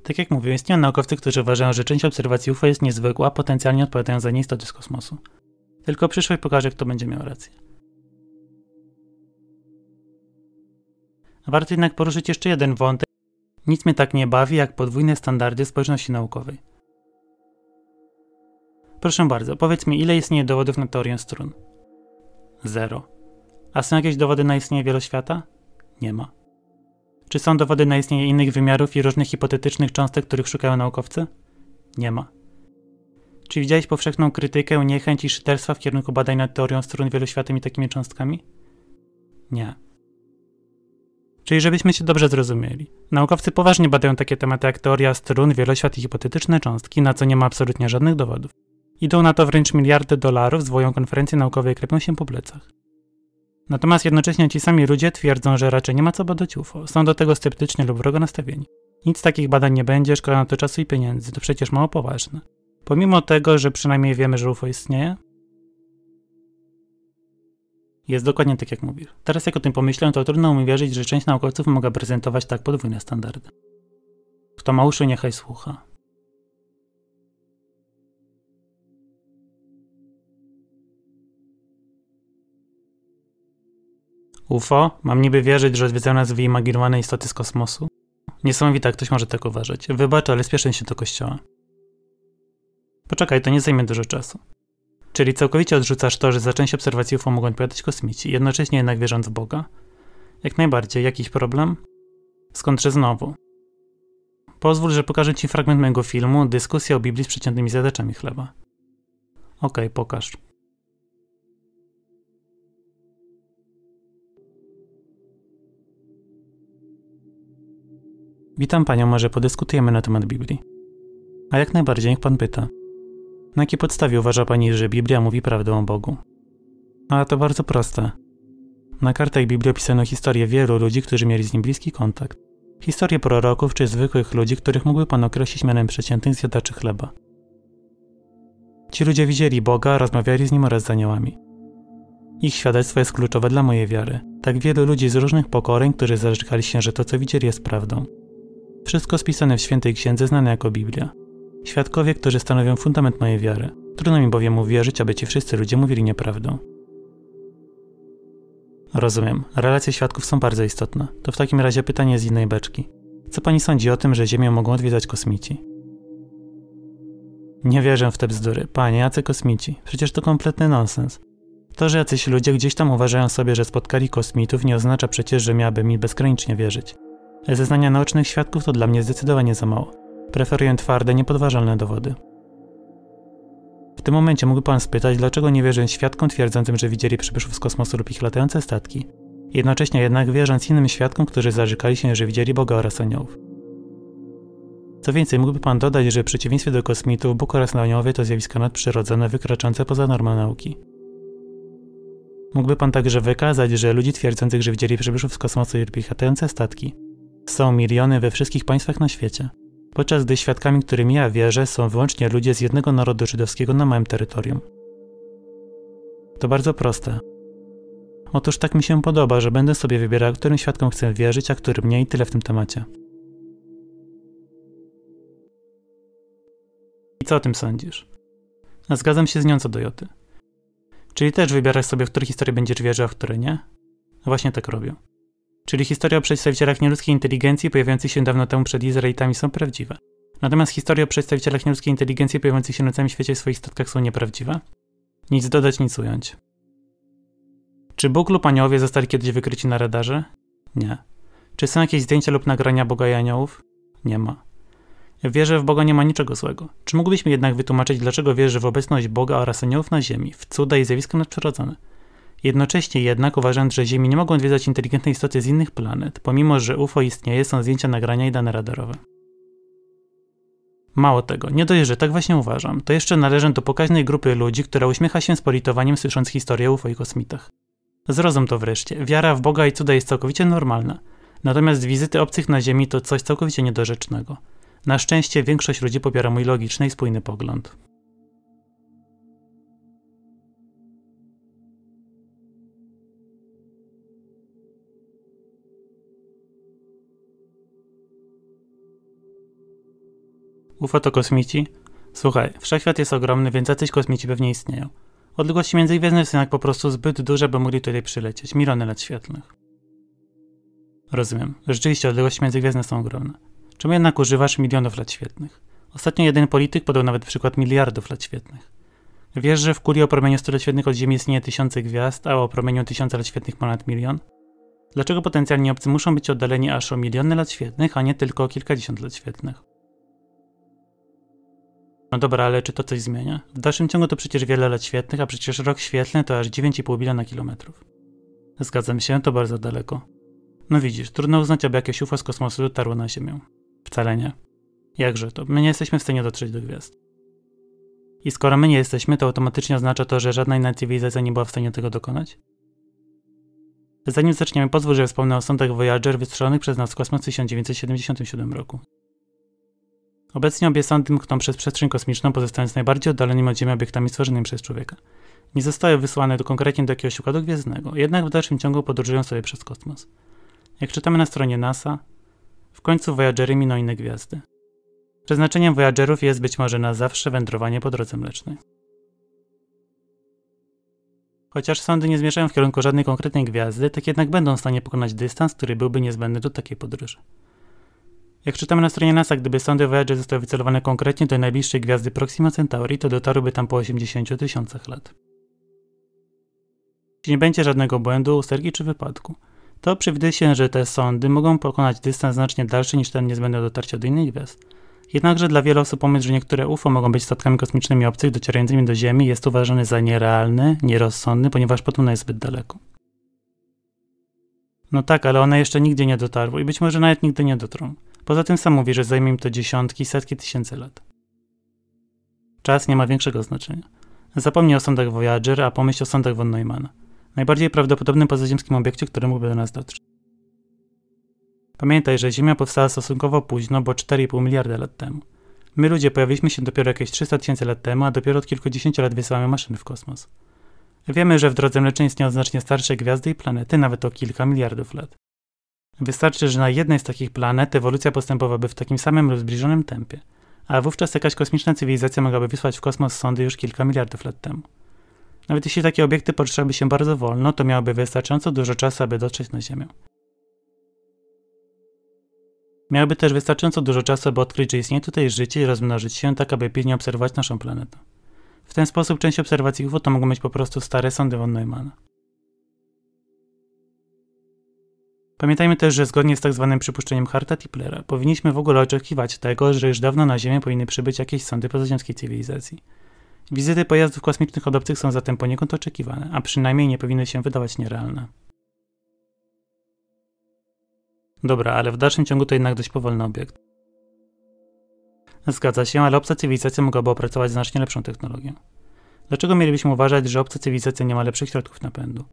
Tak jak mówiłem, istnieją naukowcy, którzy uważają, że część obserwacji UFO jest niezwykła, potencjalnie odpowiadają za nie istoty z kosmosu. Tylko przyszłość pokaże, kto będzie miał rację. Warto jednak poruszyć jeszcze jeden wątek. Nic mnie tak nie bawi, jak podwójne standardy społeczności naukowej. Proszę bardzo, powiedz mi, ile istnieje dowodów na teorię strun? Zero. A są jakieś dowody na istnienie wieloświata? Nie ma. Czy są dowody na istnienie innych wymiarów i różnych hipotetycznych cząstek, których szukają naukowcy? Nie ma. Czy widziałeś powszechną krytykę, niechęć i szyderstwa w kierunku badań nad teorią strun wielu i takimi cząstkami? Nie. Czyli żebyśmy się dobrze zrozumieli. Naukowcy poważnie badają takie tematy jak teoria strun, wieloświat i hipotetyczne cząstki, na co nie ma absolutnie żadnych dowodów. Idą na to wręcz miliardy dolarów, zwoją konferencje naukowe i krepią się po plecach. Natomiast jednocześnie ci sami ludzie twierdzą, że raczej nie ma co badać UFO, są do tego sceptyczni lub wrogo nastawieni. Nic takich badań nie będzie, szkoda na to czasu i pieniędzy, to przecież mało poważne. Pomimo tego, że przynajmniej wiemy, że UFO istnieje, jest dokładnie tak, jak mówił. Teraz jak o tym pomyślę, to trudno mi wierzyć, że część naukowców mogła prezentować tak podwójne standardy. Kto ma uszy, niechaj słucha. UFO? Mam niby wierzyć, że odwiedzają nas wyimaginowane istoty z kosmosu? Niesamowite, jak ktoś może tak uważać. Wybacz, ale spieszę się do kościoła. Poczekaj, to nie zajmie dużo czasu. Czyli całkowicie odrzucasz to, że za część obserwacji UFO mogą odpowiadać kosmici, jednocześnie jednak wierząc w Boga? Jak najbardziej. Jakiś problem? Skądże znowu? Pozwól, że pokażę Ci fragment mojego filmu Dyskusja o Biblii z przeciętnymi zjadaczami chleba. Okej, okay, pokaż. Witam Panią, może podyskutujemy na temat Biblii. A jak najbardziej, niech Pan pyta. Na jakiej podstawie uważa pani, że Biblia mówi prawdę o Bogu? No, a to bardzo proste. Na kartach Biblii opisano historię wielu ludzi, którzy mieli z nim bliski kontakt. Historię proroków czy zwykłych ludzi, których mógłby pan określić mianem przeciętnych zjadaczy chleba. Ci ludzie widzieli Boga, rozmawiali z nim oraz z aniołami. Ich świadectwo jest kluczowe dla mojej wiary. Tak wielu ludzi z różnych pokoleń, którzy zarzekali się, że to co widzieli jest prawdą. Wszystko spisane w świętej księdze znane jako Biblia. Świadkowie, którzy stanowią fundament mojej wiary. Trudno mi bowiem uwierzyć, aby ci wszyscy ludzie mówili nieprawdę. Rozumiem. Relacje świadków są bardzo istotne. To w takim razie pytanie z innej beczki. Co pani sądzi o tym, że Ziemię mogą odwiedzać kosmici? Nie wierzę w te bzdury. Panie, jacy kosmici? Przecież to kompletny nonsens. To, że jacyś ludzie gdzieś tam uważają sobie, że spotkali kosmitów, nie oznacza przecież, że miałbym mi bezgranicznie wierzyć. Zeznania naocznych świadków to dla mnie zdecydowanie za mało preferuję twarde, niepodważalne dowody. W tym momencie mógłby pan spytać, dlaczego nie wierzę świadkom twierdzącym, że widzieli przybyszów z kosmosu lub ich latające statki, jednocześnie jednak wierząc innym świadkom, którzy zarzekali się, że widzieli Boga oraz aniołów. Co więcej, mógłby pan dodać, że w przeciwieństwie do kosmitów, Bóg oraz aniołowie to zjawiska nadprzyrodzone, wykraczające poza normę nauki. Mógłby pan także wykazać, że ludzi twierdzących, że widzieli przybyszów z kosmosu lub ich latające statki są miliony we wszystkich państwach na świecie podczas gdy świadkami, którymi ja wierzę, są wyłącznie ludzie z jednego narodu żydowskiego na moim terytorium. To bardzo proste. Otóż tak mi się podoba, że będę sobie wybierał, którym świadkom chcę wierzyć, a którym nie i tyle w tym temacie. I co o tym sądzisz? No, zgadzam się z nią co do Joty. Czyli też wybierasz sobie, w której historii będziesz wierzył, a w której nie? No właśnie tak robię. Czyli historie o przedstawicielach nieludzkiej inteligencji pojawiających się dawno temu przed Izraelitami są prawdziwe. Natomiast historie o przedstawicielach nieludzkiej inteligencji pojawiających się na całym świecie w swoich statkach są nieprawdziwe? Nic dodać, nic ująć. Czy Bóg lub aniołowie zostali kiedyś wykryci na radarze? Nie. Czy są jakieś zdjęcia lub nagrania Boga i aniołów? Nie ma. Wierzę w Boga nie ma niczego złego. Czy mi jednak wytłumaczyć, dlaczego wierzy w obecność Boga oraz aniołów na ziemi, w cuda i zjawiska nadprzyrodzone? Jednocześnie jednak uważając, że Ziemi nie mogą odwiedzać inteligentne istoty z innych planet, pomimo że UFO istnieje, są zdjęcia, nagrania i dane radarowe. Mało tego, nie dość, że tak właśnie uważam, to jeszcze należę do pokaźnej grupy ludzi, która uśmiecha się z politowaniem słysząc historię UFO i kosmitach. Zrozum to wreszcie, wiara w Boga i cuda jest całkowicie normalna, natomiast wizyty obcych na Ziemi to coś całkowicie niedorzecznego. Na szczęście większość ludzi popiera mój logiczny i spójny pogląd. UFO to kosmici? Słuchaj, wszechświat jest ogromny, więc jacyś kosmici pewnie istnieją. Odległości międzygwiezdne są jednak po prostu zbyt duże, by mogli tutaj przylecieć. Miliony lat świetlnych. Rozumiem. Rzeczywiście odległości międzygwiezdne są ogromne. Czemu jednak używasz milionów lat świetlnych? Ostatnio jeden polityk podał nawet przykład miliardów lat świetlnych. Wiesz, że w kuli o promieniu 100 lat świetlnych od Ziemi istnieje tysiące gwiazd, a o promieniu 1000 lat świetlnych ponad milion? Dlaczego potencjalni obcy muszą być oddaleni aż o miliony lat świetlnych, a nie tylko o kilkadziesiąt lat świetlnych? No dobra, ale czy to coś zmienia? W dalszym ciągu to przecież wiele lat świetnych, a przecież rok świetlny to aż 9,5 biliona kilometrów. Zgadzam się, to bardzo daleko. No widzisz, trudno uznać, aby jakieś UFO z kosmosu dotarło na Ziemię. Wcale nie. Jakże to? My nie jesteśmy w stanie dotrzeć do gwiazd. I skoro my nie jesteśmy, to automatycznie oznacza to, że żadna inna cywilizacja nie była w stanie tego dokonać? Zanim zaczniemy, pozwól, że wspomnę o sądach Voyager wystrzelonych przez nas w kosmos w 1977 roku. Obecnie obie sondy mkną przez przestrzeń kosmiczną, pozostając najbardziej oddalonymi od Ziemi obiektami stworzonymi przez człowieka. Nie zostały wysłane do konkretnie do jakiegoś układu gwiezdnego, jednak w dalszym ciągu podróżują sobie przez kosmos. Jak czytamy na stronie NASA, w końcu Voyagery miną inne gwiazdy. Przeznaczeniem Voyagerów jest być może na zawsze wędrowanie po drodze mlecznej. Chociaż sondy nie zmierzają w kierunku żadnej konkretnej gwiazdy, tak jednak będą w stanie pokonać dystans, który byłby niezbędny do takiej podróży. Jak czytamy na stronie NASA, gdyby sondy Voyager zostały wycelowane konkretnie do najbliższej gwiazdy Proxima Centauri, to dotarłyby tam po 80 tysiącach lat. Jeśli nie będzie żadnego błędu, usterki czy wypadku, to przewiduje się, że te sondy mogą pokonać dystans znacznie dalszy niż ten niezbędny do dotarcia do innych gwiazd. Jednakże dla wielu osób pomysł, że niektóre UFO mogą być statkami kosmicznymi obcych docierającymi do Ziemi jest uważany za nierealny, nierozsądny, ponieważ podobno jest zbyt daleko. No tak, ale one jeszcze nigdzie nie dotarły i być może nawet nigdy nie dotrą. Poza tym sam mówi, że zajmie im to dziesiątki, setki tysięcy lat. Czas nie ma większego znaczenia. Zapomnij o sondach Voyager, a pomyśl o sondach von Neumanna. Najbardziej prawdopodobnym pozaziemskim obiekcie, który mógłby do nas dotrzeć. Pamiętaj, że Ziemia powstała stosunkowo późno, bo 4,5 miliarda lat temu. My ludzie pojawiliśmy się dopiero jakieś 300 tysięcy lat temu, a dopiero od kilkudziesięciu lat wysyłamy maszyny w kosmos. Wiemy, że w drodze mlecznej istnieją znacznie starsze gwiazdy i planety, nawet o kilka miliardów lat. Wystarczy, że na jednej z takich planet ewolucja postępowałaby w takim samym lub zbliżonym tempie, a wówczas jakaś kosmiczna cywilizacja mogłaby wysłać w kosmos sondy już kilka miliardów lat temu. Nawet jeśli takie obiekty poruszałyby się bardzo wolno, to miałoby wystarczająco dużo czasu, aby dotrzeć na Ziemię. Miałoby też wystarczająco dużo czasu, aby odkryć, że istnieje tutaj życie i rozmnożyć się tak, aby pilnie obserwować naszą planetę. W ten sposób część obserwacji UFO to mogą być po prostu stare sondy von Neumana. Pamiętajmy też, że zgodnie z tzw. Tak przypuszczeniem Harta Tiplera powinniśmy w ogóle oczekiwać tego, że już dawno na Ziemię powinny przybyć jakieś sądy pozaziemskiej cywilizacji. Wizyty pojazdów kosmicznych od obcych są zatem poniekąd oczekiwane, a przynajmniej nie powinny się wydawać nierealne. Dobra, ale w dalszym ciągu to jednak dość powolny obiekt. Zgadza się, ale obca cywilizacja mogłaby opracować znacznie lepszą technologię. Dlaczego mielibyśmy uważać, że obca cywilizacja nie ma lepszych środków napędu?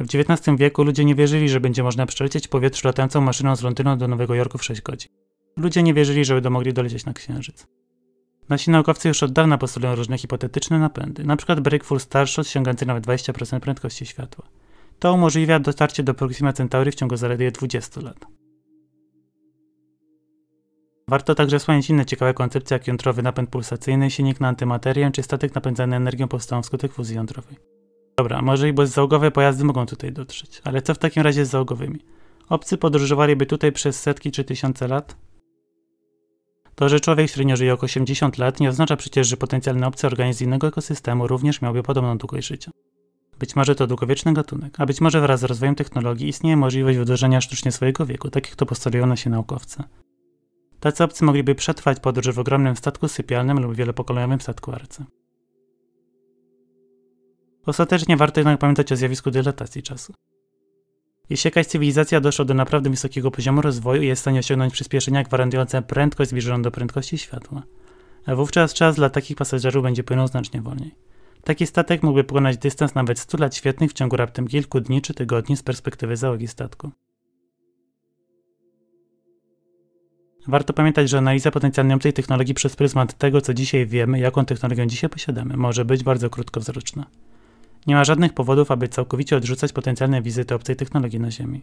W XIX wieku ludzie nie wierzyli, że będzie można przelecieć powietrzu latającą maszyną z Londynu do Nowego Jorku w 6 godzin. Ludzie nie wierzyli, że będą mogli dolecieć na Księżyc. Nasi naukowcy już od dawna postulują różne hipotetyczne napędy, np. Breakfull Starshot sięgający nawet 20% prędkości światła. To umożliwia dotarcie do Proxima Centauri w ciągu zaledwie 20 lat. Warto także wspomnieć inne ciekawe koncepcje jak jądrowy napęd pulsacyjny, silnik na antymaterię czy statek napędzany energią powstałą wskutek fuzji jądrowej. Dobra, może i bezzałogowe pojazdy mogą tutaj dotrzeć, ale co w takim razie z załogowymi? Obcy podróżowaliby tutaj przez setki czy tysiące lat? To, że człowiek średnio żyje około 80 lat, nie oznacza przecież, że potencjalny obcy organizm innego ekosystemu również miałby podobną długość życia. Być może to długowieczny gatunek, a być może wraz z rozwojem technologii istnieje możliwość wydłużenia sztucznie swojego wieku, tak jak to na się naukowcy. Tacy obcy mogliby przetrwać podróż w ogromnym statku sypialnym lub wielopokolejowym statku arcy. Ostatecznie warto jednak pamiętać o zjawisku dilatacji czasu. Jeśli jakaś cywilizacja doszła do naprawdę wysokiego poziomu rozwoju i jest w stanie osiągnąć przyspieszenia gwarantujące prędkość zbliżoną do prędkości światła, a wówczas czas dla takich pasażerów będzie płynął znacznie wolniej. Taki statek mógłby pokonać dystans nawet 100 lat świetnych w ciągu raptem kilku dni czy tygodni z perspektywy załogi statku. Warto pamiętać, że analiza potencjalnej tej technologii przez pryzmat tego, co dzisiaj wiemy, jaką technologię dzisiaj posiadamy, może być bardzo krótkowzroczna. Nie ma żadnych powodów, aby całkowicie odrzucać potencjalne wizyty obcej technologii na Ziemi.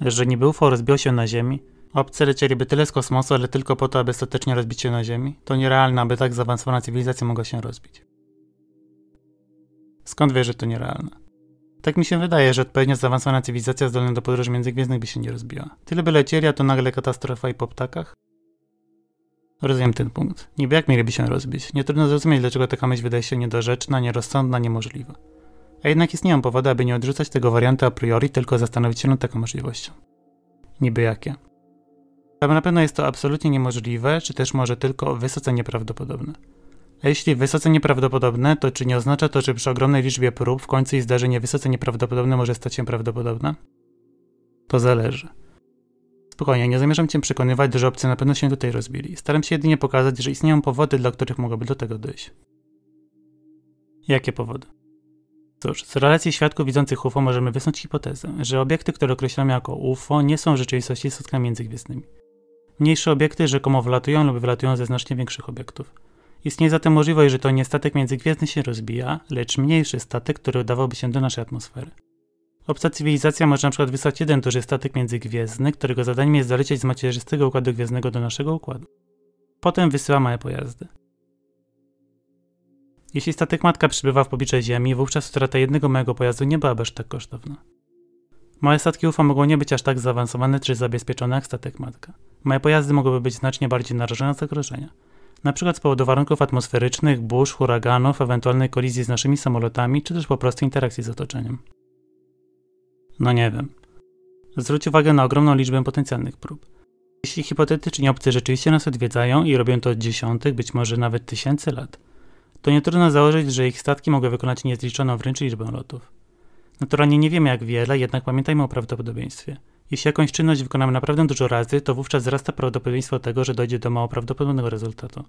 Jeżeli niby UFO rozbił się na Ziemi, obcy lecieliby tyle z kosmosu, ale tylko po to, aby ostatecznie rozbić się na Ziemi, to nierealne, aby tak zaawansowana cywilizacja mogła się rozbić. Skąd wiesz, że to nierealne? Tak mi się wydaje, że odpowiednio zaawansowana cywilizacja zdolna do podróży międzygwiezdnych by się nie rozbiła. Tyle by lecieli, a to nagle katastrofa i po ptakach? Rozumiem ten punkt. Niby jak mieliby się rozbić? Nie trudno zrozumieć, dlaczego taka myśl wydaje się niedorzeczna, nierozsądna, niemożliwa. A jednak istnieją powody, aby nie odrzucać tego wariantu a priori, tylko zastanowić się nad taką możliwością. Niby jakie? Tam na pewno jest to absolutnie niemożliwe, czy też może tylko wysoce nieprawdopodobne. A jeśli wysoce nieprawdopodobne, to czy nie oznacza to, że przy ogromnej liczbie prób w końcu i zdarzenie wysoce nieprawdopodobne może stać się prawdopodobne? To zależy. Spokojnie, nie zamierzam cię przekonywać, że obcy na pewno się tutaj rozbili. Staram się jedynie pokazać, że istnieją powody, dla których mogłoby do tego dojść. Jakie powody? Cóż, z relacji świadków widzących UFO możemy wysnuć hipotezę, że obiekty, które określamy jako UFO, nie są w rzeczywistości statkami międzygwiezdnymi. Mniejsze obiekty rzekomo wlatują lub wylatują ze znacznie większych obiektów. Istnieje zatem możliwość, że to nie statek międzygwiezdny się rozbija, lecz mniejszy statek, który udawałby się do naszej atmosfery. Obca cywilizacja może na przykład wysłać jeden duży statek międzygwiezdny, którego zadaniem jest dolecieć z macierzystego układu gwiezdnego do naszego układu. Potem wysyła małe pojazdy. Jeśli statek matka przybywa w pobliżu Ziemi, wówczas strata jednego małego pojazdu nie byłaby aż tak kosztowna. Małe statki UFO mogą nie być aż tak zaawansowane czy zabezpieczone jak statek matka. Małe pojazdy mogłyby być znacznie bardziej narażone na zagrożenia. Na przykład z powodu warunków atmosferycznych, burz, huraganów, ewentualnej kolizji z naszymi samolotami, czy też po prostu interakcji z otoczeniem. No nie wiem. Zwróć uwagę na ogromną liczbę potencjalnych prób. Jeśli hipotetycznie obcy rzeczywiście nas odwiedzają i robią to od dziesiątek, być może nawet tysięcy lat, to nie trudno założyć, że ich statki mogą wykonać niezliczoną wręcz liczbę lotów. Naturalnie nie wiemy jak wiele, jednak pamiętajmy o prawdopodobieństwie. Jeśli jakąś czynność wykonamy naprawdę dużo razy, to wówczas wzrasta prawdopodobieństwo tego, że dojdzie do mało prawdopodobnego rezultatu.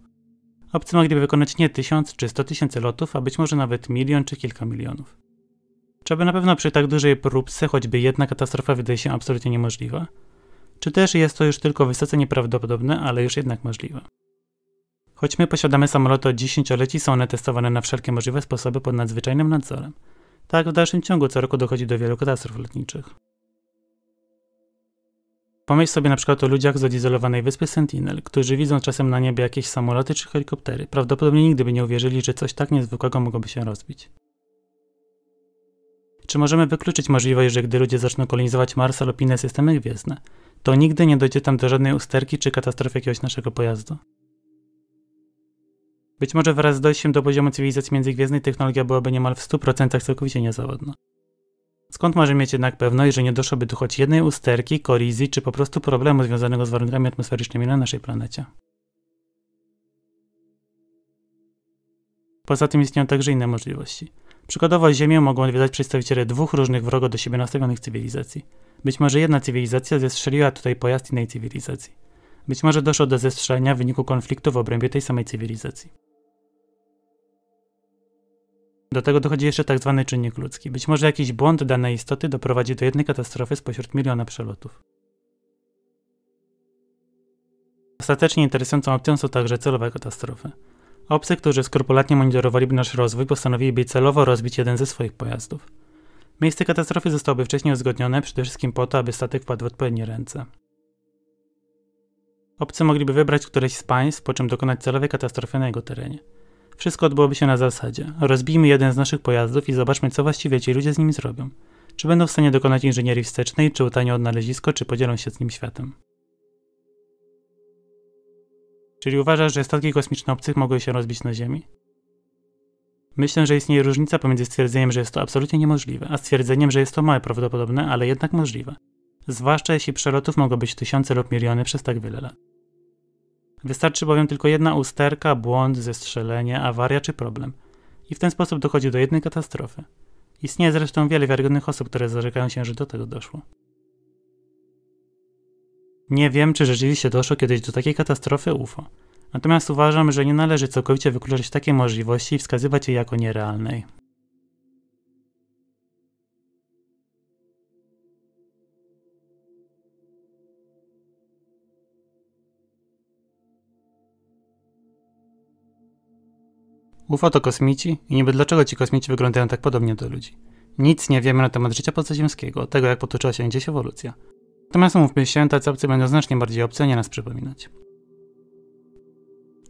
Obcy mogliby wykonać nie tysiąc czy sto tysięcy lotów, a być może nawet milion czy kilka milionów. Czy aby na pewno przy tak dużej próbce choćby jedna katastrofa wydaje się absolutnie niemożliwa? Czy też jest to już tylko wysoce nieprawdopodobne, ale już jednak możliwe? Choć my posiadamy samoloty od dziesięcioleci, są one testowane na wszelkie możliwe sposoby pod nadzwyczajnym nadzorem. Tak w dalszym ciągu co roku dochodzi do wielu katastrof lotniczych. Pomyśl sobie na przykład o ludziach z odizolowanej wyspy Sentinel, którzy widzą czasem na niebie jakieś samoloty czy helikoptery. Prawdopodobnie nigdy by nie uwierzyli, że coś tak niezwykłego mogłoby się rozbić. Czy możemy wykluczyć możliwość, że gdy ludzie zaczną kolonizować Marsa lub inne systemy gwiezdne, to nigdy nie dojdzie tam do żadnej usterki czy katastrofy jakiegoś naszego pojazdu? Być może wraz z dojściem do poziomu cywilizacji międzygwiezdnej technologia byłaby niemal w 100% całkowicie niezawodna. Skąd może mieć jednak pewność, że nie doszłoby tu choć jednej usterki, kolizji czy po prostu problemu związanego z warunkami atmosferycznymi na naszej planecie? Poza tym istnieją także inne możliwości. Przykładowo Ziemię mogą odwiedzać przedstawiciele dwóch różnych wrogo do siebie nastawionych cywilizacji. Być może jedna cywilizacja zestrzeliła tutaj pojazd innej cywilizacji. Być może doszło do zestrzelenia w wyniku konfliktu w obrębie tej samej cywilizacji. Do tego dochodzi jeszcze tak zwany czynnik ludzki. Być może jakiś błąd danej istoty doprowadzi do jednej katastrofy spośród miliona przelotów. Ostatecznie interesującą opcją są także celowe katastrofy. Obcy, którzy skrupulatnie monitorowaliby nasz rozwój, postanowiliby celowo rozbić jeden ze swoich pojazdów. Miejsce katastrofy zostałoby wcześniej uzgodnione, przede wszystkim po to, aby statek wpadł w odpowiednie ręce. Obcy mogliby wybrać któreś z państw, po czym dokonać celowej katastrofy na jego terenie. Wszystko odbyłoby się na zasadzie. Rozbijmy jeden z naszych pojazdów i zobaczmy, co właściwie ci ludzie z nim zrobią. Czy będą w stanie dokonać inżynierii wstecznej, czy utanią odnalezisko, czy podzielą się z nim światem. Czyli uważasz, że statki kosmiczne obcych mogły się rozbić na Ziemi? Myślę, że istnieje różnica pomiędzy stwierdzeniem, że jest to absolutnie niemożliwe, a stwierdzeniem, że jest to mało prawdopodobne, ale jednak możliwe. Zwłaszcza jeśli przelotów mogą być tysiące lub miliony przez tak wiele lat. Wystarczy bowiem tylko jedna usterka, błąd, zestrzelenie, awaria czy problem. I w ten sposób dochodzi do jednej katastrofy. Istnieje zresztą wiele wiarygodnych osób, które zarzekają się, że do tego doszło. Nie wiem, czy rzeczywiście doszło kiedyś do takiej katastrofy UFO. Natomiast uważam, że nie należy całkowicie wykluczać takiej możliwości i wskazywać jej jako nierealnej. UFO to kosmici i niby dlaczego ci kosmici wyglądają tak podobnie do ludzi. Nic nie wiemy na temat życia pozaziemskiego, tego jak potoczyła się gdzieś ewolucja. Natomiast mówmy się, tacy obcy będą znacznie bardziej obce, nie nas przypominać.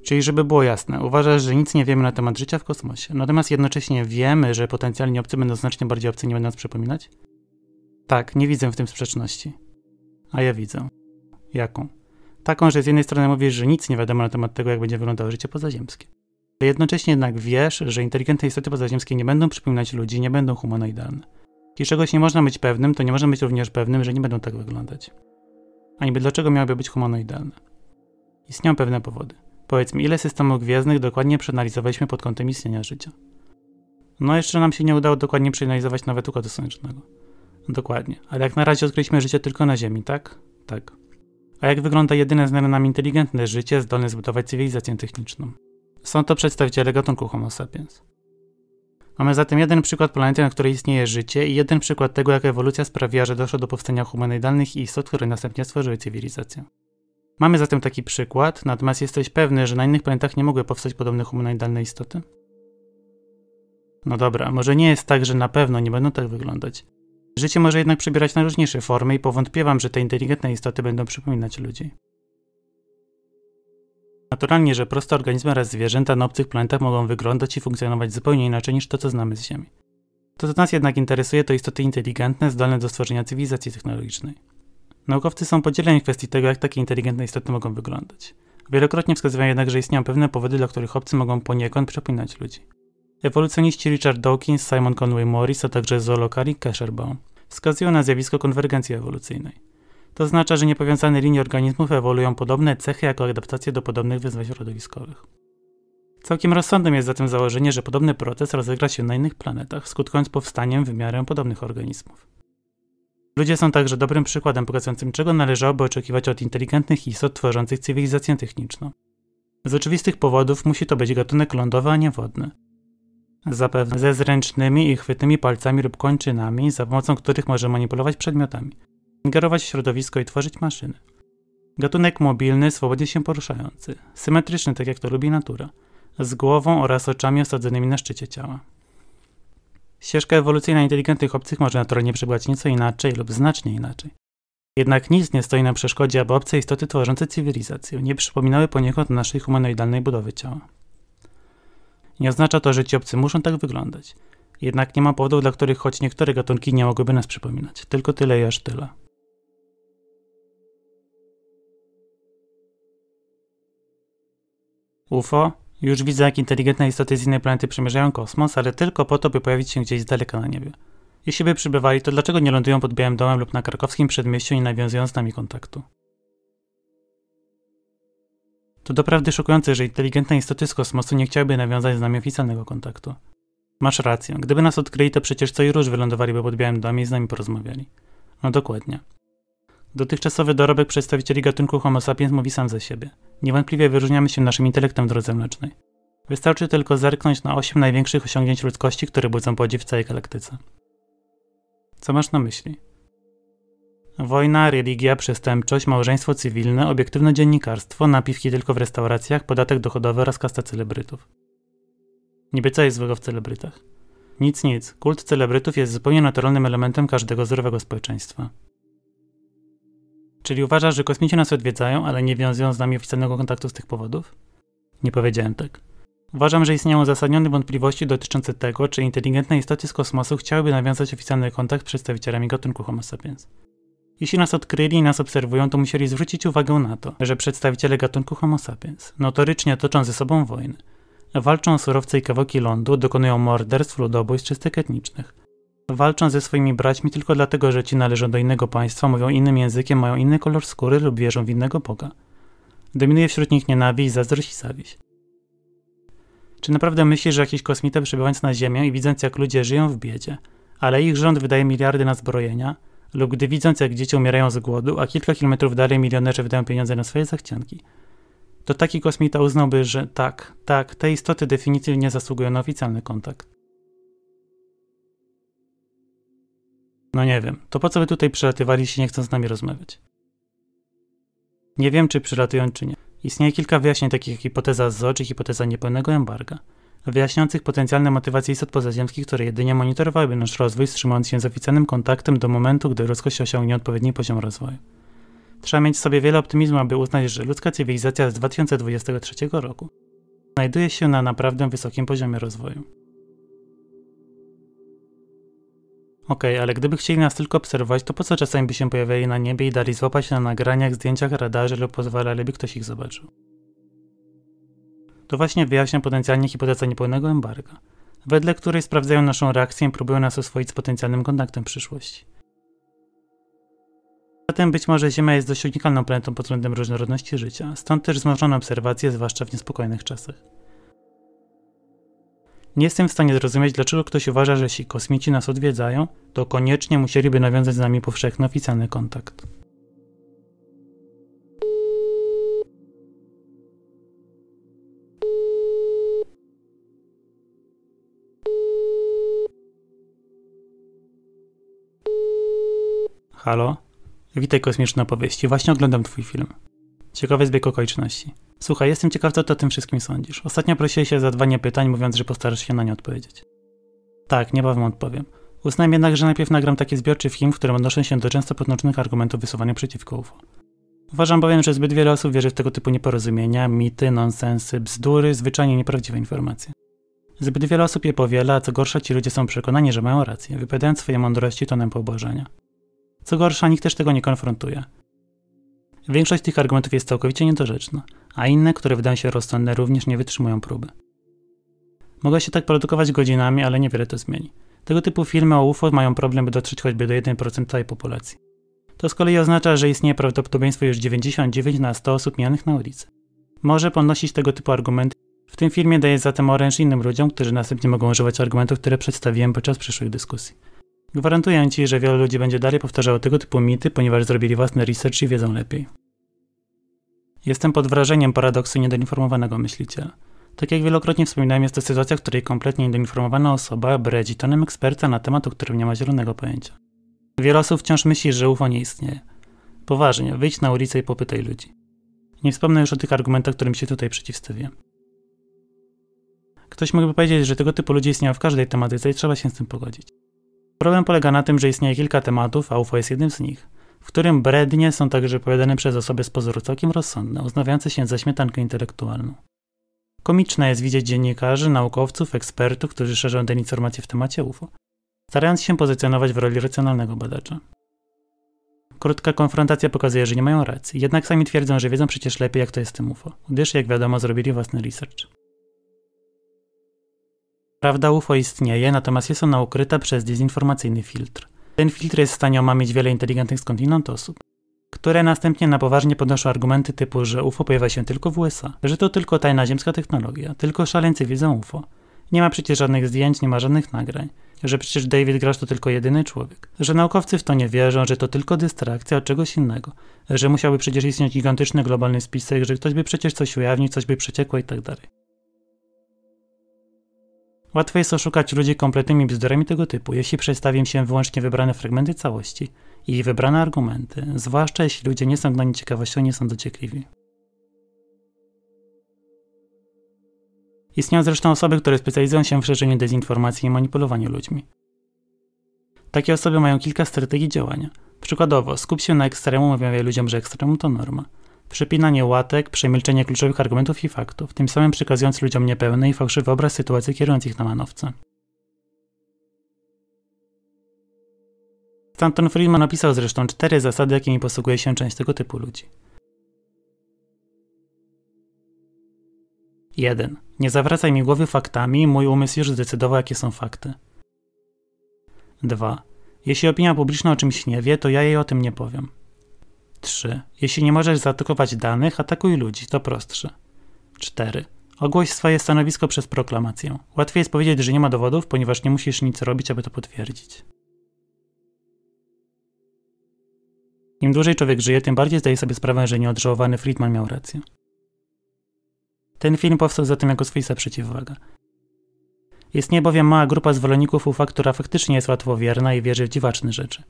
Czyli żeby było jasne, uważasz, że nic nie wiemy na temat życia w kosmosie, natomiast jednocześnie wiemy, że potencjalnie obcy będą znacznie bardziej obcy, nie będą nas przypominać? Tak, nie widzę w tym sprzeczności. A ja widzę. Jaką? Taką, że z jednej strony mówisz, że nic nie wiadomo na temat tego, jak będzie wyglądało życie pozaziemskie. Ale jednocześnie jednak wiesz, że inteligentne istoty pozaziemskie nie będą przypominać ludzi, nie będą humanoidalne. Jeśli czegoś nie można być pewnym, to nie można być również pewnym, że nie będą tak wyglądać. A niby dlaczego miałyby być humanoidalne? Istnieją pewne powody. Powiedz mi, ile systemów gwiazdnych dokładnie przeanalizowaliśmy pod kątem istnienia życia? No jeszcze nam się nie udało dokładnie przeanalizować nawet Układu Słonecznego. Dokładnie, ale jak na razie odkryliśmy życie tylko na Ziemi, tak? Tak. A jak wygląda jedyne znane nam inteligentne życie zdolne zbudować cywilizację techniczną? Są to przedstawiciele gatunku Homo sapiens. Mamy zatem jeden przykład planety, na której istnieje życie i jeden przykład tego, jak ewolucja sprawiła, że doszło do powstania humanoidalnych istot, które następnie stworzyły cywilizację. Mamy zatem taki przykład, natomiast jesteś pewny, że na innych planetach nie mogły powstać podobne humanoidalne istoty? No dobra, może nie jest tak, że na pewno nie będą tak wyglądać. Życie może jednak przybierać najróżniejsze formy i powątpiewam, że te inteligentne istoty będą przypominać ludzi. Naturalnie, że proste organizmy oraz zwierzęta na obcych planetach mogą wyglądać i funkcjonować zupełnie inaczej niż to, co znamy z Ziemi. To, co nas jednak interesuje, to istoty inteligentne, zdolne do stworzenia cywilizacji technologicznej. Naukowcy są podzieleni w kwestii tego, jak takie inteligentne istoty mogą wyglądać. Wielokrotnie wskazywają jednak, że istnieją pewne powody, dla których obcy mogą poniekąd przepłynąć ludzi. Ewolucjoniści Richard Dawkins, Simon Conway Morris, a także zoolog Ari Kesherbaum wskazują na zjawisko konwergencji ewolucyjnej. To oznacza, że niepowiązane linie organizmów ewoluują podobne cechy jako adaptacje do podobnych wyzwań środowiskowych. Całkiem rozsądnym jest zatem założenie, że podobny proces rozegra się na innych planetach, skutkując powstaniem w miarę podobnych organizmów. Ludzie są także dobrym przykładem pokazującym, czego należałoby oczekiwać od inteligentnych istot tworzących cywilizację techniczną. Z oczywistych powodów musi to być gatunek lądowy, a nie wodny. Zapewne ze zręcznymi i chwytnymi palcami lub kończynami, za pomocą których może manipulować przedmiotami – ingerować w środowisko i tworzyć maszyny. Gatunek mobilny, swobodnie się poruszający, symetryczny tak jak to lubi natura, z głową oraz oczami osadzonymi na szczycie ciała. Ścieżka ewolucyjna inteligentnych obcych może naturalnie przebywać nieco inaczej lub znacznie inaczej. Jednak nic nie stoi na przeszkodzie, aby obce istoty tworzące cywilizację nie przypominały poniekąd naszej humanoidalnej budowy ciała. Nie oznacza to, że ci obcy muszą tak wyglądać. Jednak nie ma powodów, dla których choć niektóre gatunki nie mogłyby nas przypominać. Tylko tyle i aż tyle. UFO? Już widzę, jak inteligentne istoty z innej planety przemierzają kosmos, ale tylko po to, by pojawić się gdzieś z daleka na niebie. Jeśli by przybywali, to dlaczego nie lądują pod Białym Domem lub na krakowskim przedmieściu, nie nawiązując z nami kontaktu? To doprawdy szokujące, że inteligentne istoty z kosmosu nie chciałyby nawiązać z nami oficjalnego kontaktu. Masz rację, gdyby nas odkryli, to przecież co i róż wylądowaliby pod Białym Domem i z nami porozmawiali. No dokładnie. Dotychczasowy dorobek przedstawicieli gatunku Homo sapiens mówi sam za siebie niewątpliwie wyróżniamy się naszym intelektem w drodze mlecznej. Wystarczy tylko zerknąć na osiem największych osiągnięć ludzkości, które budzą podziw w całej galaktyce. Co masz na myśli? Wojna, religia, przestępczość, małżeństwo cywilne, obiektywne dziennikarstwo, napiwki tylko w restauracjach, podatek dochodowy oraz kasta celebrytów. Niby co jest złego w celebrytach? Nic, nic. Kult celebrytów jest zupełnie naturalnym elementem każdego zdrowego społeczeństwa. Czyli uważasz, że kosmici nas odwiedzają, ale nie wiązują z nami oficjalnego kontaktu z tych powodów? Nie powiedziałem tak. Uważam, że istnieją uzasadnione wątpliwości dotyczące tego, czy inteligentne istoty z kosmosu chciałyby nawiązać oficjalny kontakt z przedstawicielami gatunku Homo sapiens. Jeśli nas odkryli i nas obserwują, to musieli zwrócić uwagę na to, że przedstawiciele gatunku Homo sapiens notorycznie toczą ze sobą wojny. Walczą o surowce i kawałki lądu, dokonują morderstw, ludobójstw czy styk etnicznych. Walczą ze swoimi braćmi tylko dlatego, że ci należą do innego państwa, mówią innym językiem, mają inny kolor skóry lub wierzą w innego Boga. Dominuje wśród nich nienawiść, zazdrość i zawiść. Czy naprawdę myślisz, że jakiś kosmita przebywając na Ziemię i widząc jak ludzie żyją w biedzie, ale ich rząd wydaje miliardy na zbrojenia, lub gdy widząc jak dzieci umierają z głodu, a kilka kilometrów dalej milionerzy wydają pieniądze na swoje zachcianki, to taki kosmita uznałby, że tak, tak, te istoty definitywnie zasługują na oficjalny kontakt. No nie wiem, to po co wy tutaj przelatywaliście? nie chcąc z nami rozmawiać? Nie wiem, czy przylatują, czy nie. Istnieje kilka wyjaśnień takich jak hipoteza ZO czy hipoteza niepełnego embarga, wyjaśniających potencjalne motywacje istot pozaziemskich, które jedynie monitorowałyby nasz rozwój, wstrzymując się z oficjalnym kontaktem do momentu, gdy ludzkość osiągnie odpowiedni poziom rozwoju. Trzeba mieć w sobie wiele optymizmu, aby uznać, że ludzka cywilizacja z 2023 roku znajduje się na naprawdę wysokim poziomie rozwoju. Okej, okay, ale gdyby chcieli nas tylko obserwować, to po co czasami by się pojawiali na niebie i dali złapać na nagraniach, zdjęciach, radarze lub pozwala, by ktoś ich zobaczył? To właśnie wyjaśnia potencjalnie hipoteza niepełnego embarga, wedle której sprawdzają naszą reakcję i próbują nas oswoić z potencjalnym kontaktem w przyszłości. Zatem być może Ziemia jest dość unikalną planetą pod względem różnorodności życia, stąd też wzmożone obserwacje, zwłaszcza w niespokojnych czasach. Nie jestem w stanie zrozumieć, dlaczego ktoś uważa, że jeśli kosmici nas odwiedzają, to koniecznie musieliby nawiązać z nami powszechny oficjalny kontakt. Halo? Witaj kosmiczne opowieści, właśnie oglądam twój film. Ciekawy zbieg okoliczności. Słuchaj, jestem ciekaw, co ty o tym wszystkim sądzisz. Ostatnio prosiłeś się o zadwanie pytań, mówiąc, że postarasz się na nie odpowiedzieć. Tak, niebawem odpowiem. Uznałem jednak, że najpierw nagram taki zbiorczy film, w którym odnoszę się do często podnocznych argumentów wysuwanych przeciwko UFO. Uważam bowiem, że zbyt wiele osób wierzy w tego typu nieporozumienia, mity, nonsensy, bzdury, zwyczajnie nieprawdziwe informacje. Zbyt wiele osób je powiela, a co gorsza ci ludzie są przekonani, że mają rację, wypowiadając swoje mądrości tonem pobożenia. Co gorsza, nikt też tego nie konfrontuje. Większość tych argumentów jest całkowicie niedorzeczna a inne, które wydają się rozsądne, również nie wytrzymują próby. Mogę się tak produkować godzinami, ale niewiele to zmieni. Tego typu filmy o UFO mają problem, by dotrzeć choćby do 1% całej populacji. To z kolei oznacza, że istnieje prawdopodobieństwo już 99 na 100 osób mianych na ulicy. Może ponosić tego typu argumenty. W tym filmie daje zatem oręż innym ludziom, którzy następnie mogą używać argumentów, które przedstawiłem podczas przyszłych dyskusji. Gwarantuję Ci, że wielu ludzi będzie dalej powtarzało tego typu mity, ponieważ zrobili własny research i wiedzą lepiej. Jestem pod wrażeniem paradoksu niedoinformowanego myśliciela. Tak jak wielokrotnie wspominałem, jest to sytuacja, w której kompletnie niedoinformowana osoba bredzi tonem eksperta na temat, o którym nie ma zielonego pojęcia. Wiele osób wciąż myśli, że UFO nie istnieje. Poważnie, wyjdź na ulicę i popytaj ludzi. Nie wspomnę już o tych argumentach, którym się tutaj przeciwstawię. Ktoś mógłby powiedzieć, że tego typu ludzie istnieją w każdej tematyce i trzeba się z tym pogodzić. Problem polega na tym, że istnieje kilka tematów, a UFO jest jednym z nich w którym brednie są także powiadane przez osoby z pozoru całkiem rozsądne, uznawiające się za śmietankę intelektualną. Komiczne jest widzieć dziennikarzy, naukowców, ekspertów, którzy szerzą te informacje w temacie UFO, starając się pozycjonować w roli racjonalnego badacza. Krótka konfrontacja pokazuje, że nie mają racji, jednak sami twierdzą, że wiedzą przecież lepiej jak to jest z tym UFO, gdyż jak wiadomo zrobili własny research. Prawda UFO istnieje, natomiast jest ona ukryta przez dezinformacyjny filtr. Ten filtr jest w stanie omamić wiele inteligentnych skądinąd osób, które następnie na poważnie podnoszą argumenty typu, że UFO pojawia się tylko w USA, że to tylko tajna ziemska technologia, tylko szaleńcy widzą UFO. Nie ma przecież żadnych zdjęć, nie ma żadnych nagrań, że przecież David Grasz to tylko jedyny człowiek, że naukowcy w to nie wierzą, że to tylko dystrakcja od czegoś innego, że musiałby przecież istnieć gigantyczny globalny spisek, że ktoś by przecież coś ujawnił, coś by przeciekło itd. Tak Łatwo jest oszukać ludzi kompletnymi bzdurami tego typu, jeśli przedstawię się wyłącznie wybrane fragmenty całości i wybrane argumenty, zwłaszcza jeśli ludzie nie są gnani ciekawością, nie są dociekliwi. Istnieją zresztą osoby, które specjalizują się w szerzeniu dezinformacji i manipulowaniu ludźmi. Takie osoby mają kilka strategii działania. Przykładowo, skup się na ekstremum i ludziom, że ekstremum to norma przypinanie łatek, przemilczenie kluczowych argumentów i faktów, tym samym przekazując ludziom niepełny i fałszywy obraz sytuacji kierując ich na manowce. Stanton Friedman napisał zresztą cztery zasady, jakimi posługuje się część tego typu ludzi. 1. Nie zawracaj mi głowy faktami, mój umysł już zdecydował, jakie są fakty. 2. Jeśli opinia publiczna o czymś nie wie, to ja jej o tym nie powiem. 3. Jeśli nie możesz zaatakować danych, atakuj ludzi, to prostsze. 4. Ogłoś swoje stanowisko przez proklamację. Łatwiej jest powiedzieć, że nie ma dowodów, ponieważ nie musisz nic robić, aby to potwierdzić. Im dłużej człowiek żyje, tym bardziej zdaje sobie sprawę, że nieodżałowany Friedman miał rację. Ten film powstał zatem jako swoista przeciwwaga. Istnieje bowiem mała grupa zwolenników UFA, która faktycznie jest łatwowierna i wierzy w dziwaczne rzeczy.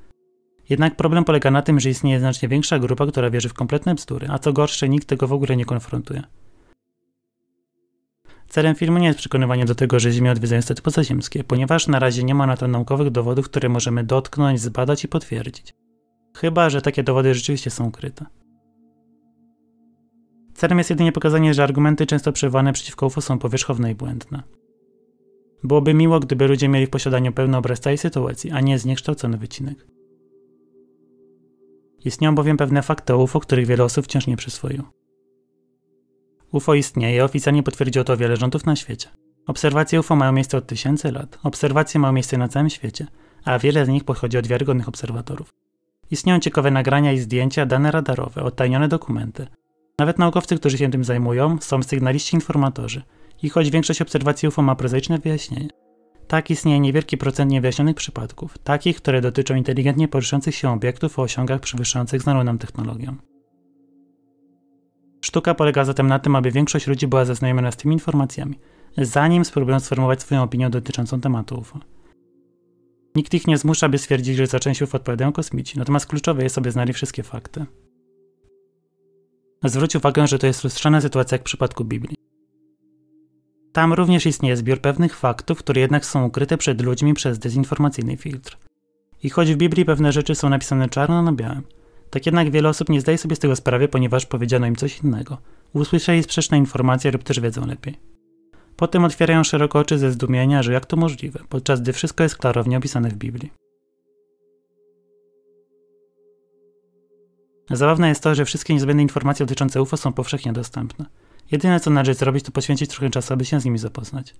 Jednak problem polega na tym, że istnieje znacznie większa grupa, która wierzy w kompletne bzdury, a co gorsze, nikt tego w ogóle nie konfrontuje. Celem filmu nie jest przekonywanie do tego, że Ziemię odwiedzają istoty pozaziemskie, ponieważ na razie nie ma na to naukowych dowodów, które możemy dotknąć, zbadać i potwierdzić. Chyba, że takie dowody rzeczywiście są ukryte. Celem jest jedynie pokazanie, że argumenty często przywane przeciwko UFO są powierzchowne i błędne. Byłoby miło, gdyby ludzie mieli w posiadaniu pełny obraz całej sytuacji, a nie zniekształcony wycinek. Istnieją bowiem pewne fakty o UFO, których wiele osób wciąż nie przyswoiło. UFO istnieje, oficjalnie potwierdziło to wiele rządów na świecie. Obserwacje UFO mają miejsce od tysięcy lat, obserwacje mają miejsce na całym świecie, a wiele z nich pochodzi od wiarygodnych obserwatorów. Istnieją ciekawe nagrania i zdjęcia, dane radarowe, odtajnione dokumenty. Nawet naukowcy, którzy się tym zajmują, są sygnaliści informatorzy. I choć większość obserwacji UFO ma prozaiczne wyjaśnienie, tak istnieje niewielki procent niewyjaśnionych przypadków, takich, które dotyczą inteligentnie poruszających się obiektów o osiągach przewyższających znaną nam technologię. Sztuka polega zatem na tym, aby większość ludzi była zaznajomiona z tymi informacjami, zanim spróbują sformułować swoją opinię dotyczącą tematu UFO. Nikt ich nie zmusza, by stwierdzić, że za część UFO odpowiadają kosmici, natomiast kluczowe jest, aby znali wszystkie fakty. Zwróć uwagę, że to jest lustrzana sytuacja jak w przypadku Biblii. Tam również istnieje zbiór pewnych faktów, które jednak są ukryte przed ludźmi przez dezinformacyjny filtr. I choć w Biblii pewne rzeczy są napisane czarno na białym, tak jednak wiele osób nie zdaje sobie z tego sprawy, ponieważ powiedziano im coś innego. Usłyszeli sprzeczne informacje lub też wiedzą lepiej. Potem otwierają szeroko oczy ze zdumienia, że jak to możliwe, podczas gdy wszystko jest klarownie opisane w Biblii. Zabawne jest to, że wszystkie niezbędne informacje dotyczące UFO są powszechnie dostępne. Jedyne co należy zrobić, to poświęcić trochę czasu, aby się z nimi zapoznać.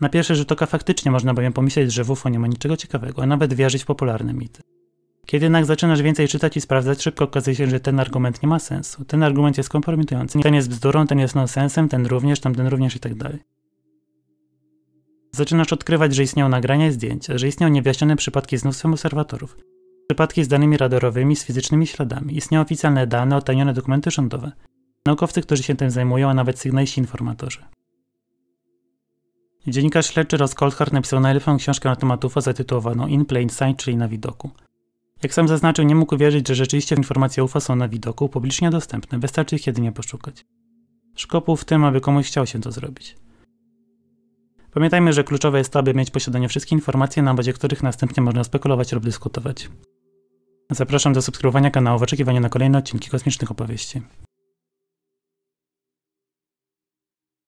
Na pierwszy rzut oka faktycznie można bowiem pomyśleć, że w UFO nie ma niczego ciekawego, a nawet wierzyć w popularne mity. Kiedy jednak zaczynasz więcej czytać i sprawdzać, szybko okazuje się, że ten argument nie ma sensu. Ten argument jest kompromitujący. Ten jest bzdurą, ten jest nonsensem, ten również, tamten również i tak dalej. Zaczynasz odkrywać, że istnieją nagrania i zdjęcia, że istnieją niewyjaśnione przypadki z mnóstwem obserwatorów, przypadki z danymi radarowymi, z fizycznymi śladami, istnieją oficjalne dane, otajnione dokumenty rządowe naukowcy, którzy się tym zajmują, a nawet sygnaliści informatorzy. Dziennikarz śledczy Ross Coldhart napisał najlepszą książkę na temat UFO zatytułowaną In Plain Sight, czyli na widoku. Jak sam zaznaczył, nie mógł wierzyć, że rzeczywiście informacje UFO są na widoku, publicznie dostępne, wystarczy ich jedynie poszukać. Szkopuł w tym, aby komuś chciał się to zrobić. Pamiętajmy, że kluczowe jest to, aby mieć posiadanie wszystkie informacje, na bazie których następnie można spekulować lub dyskutować. Zapraszam do subskrybowania kanału w oczekiwaniu na kolejne odcinki kosmicznych opowieści.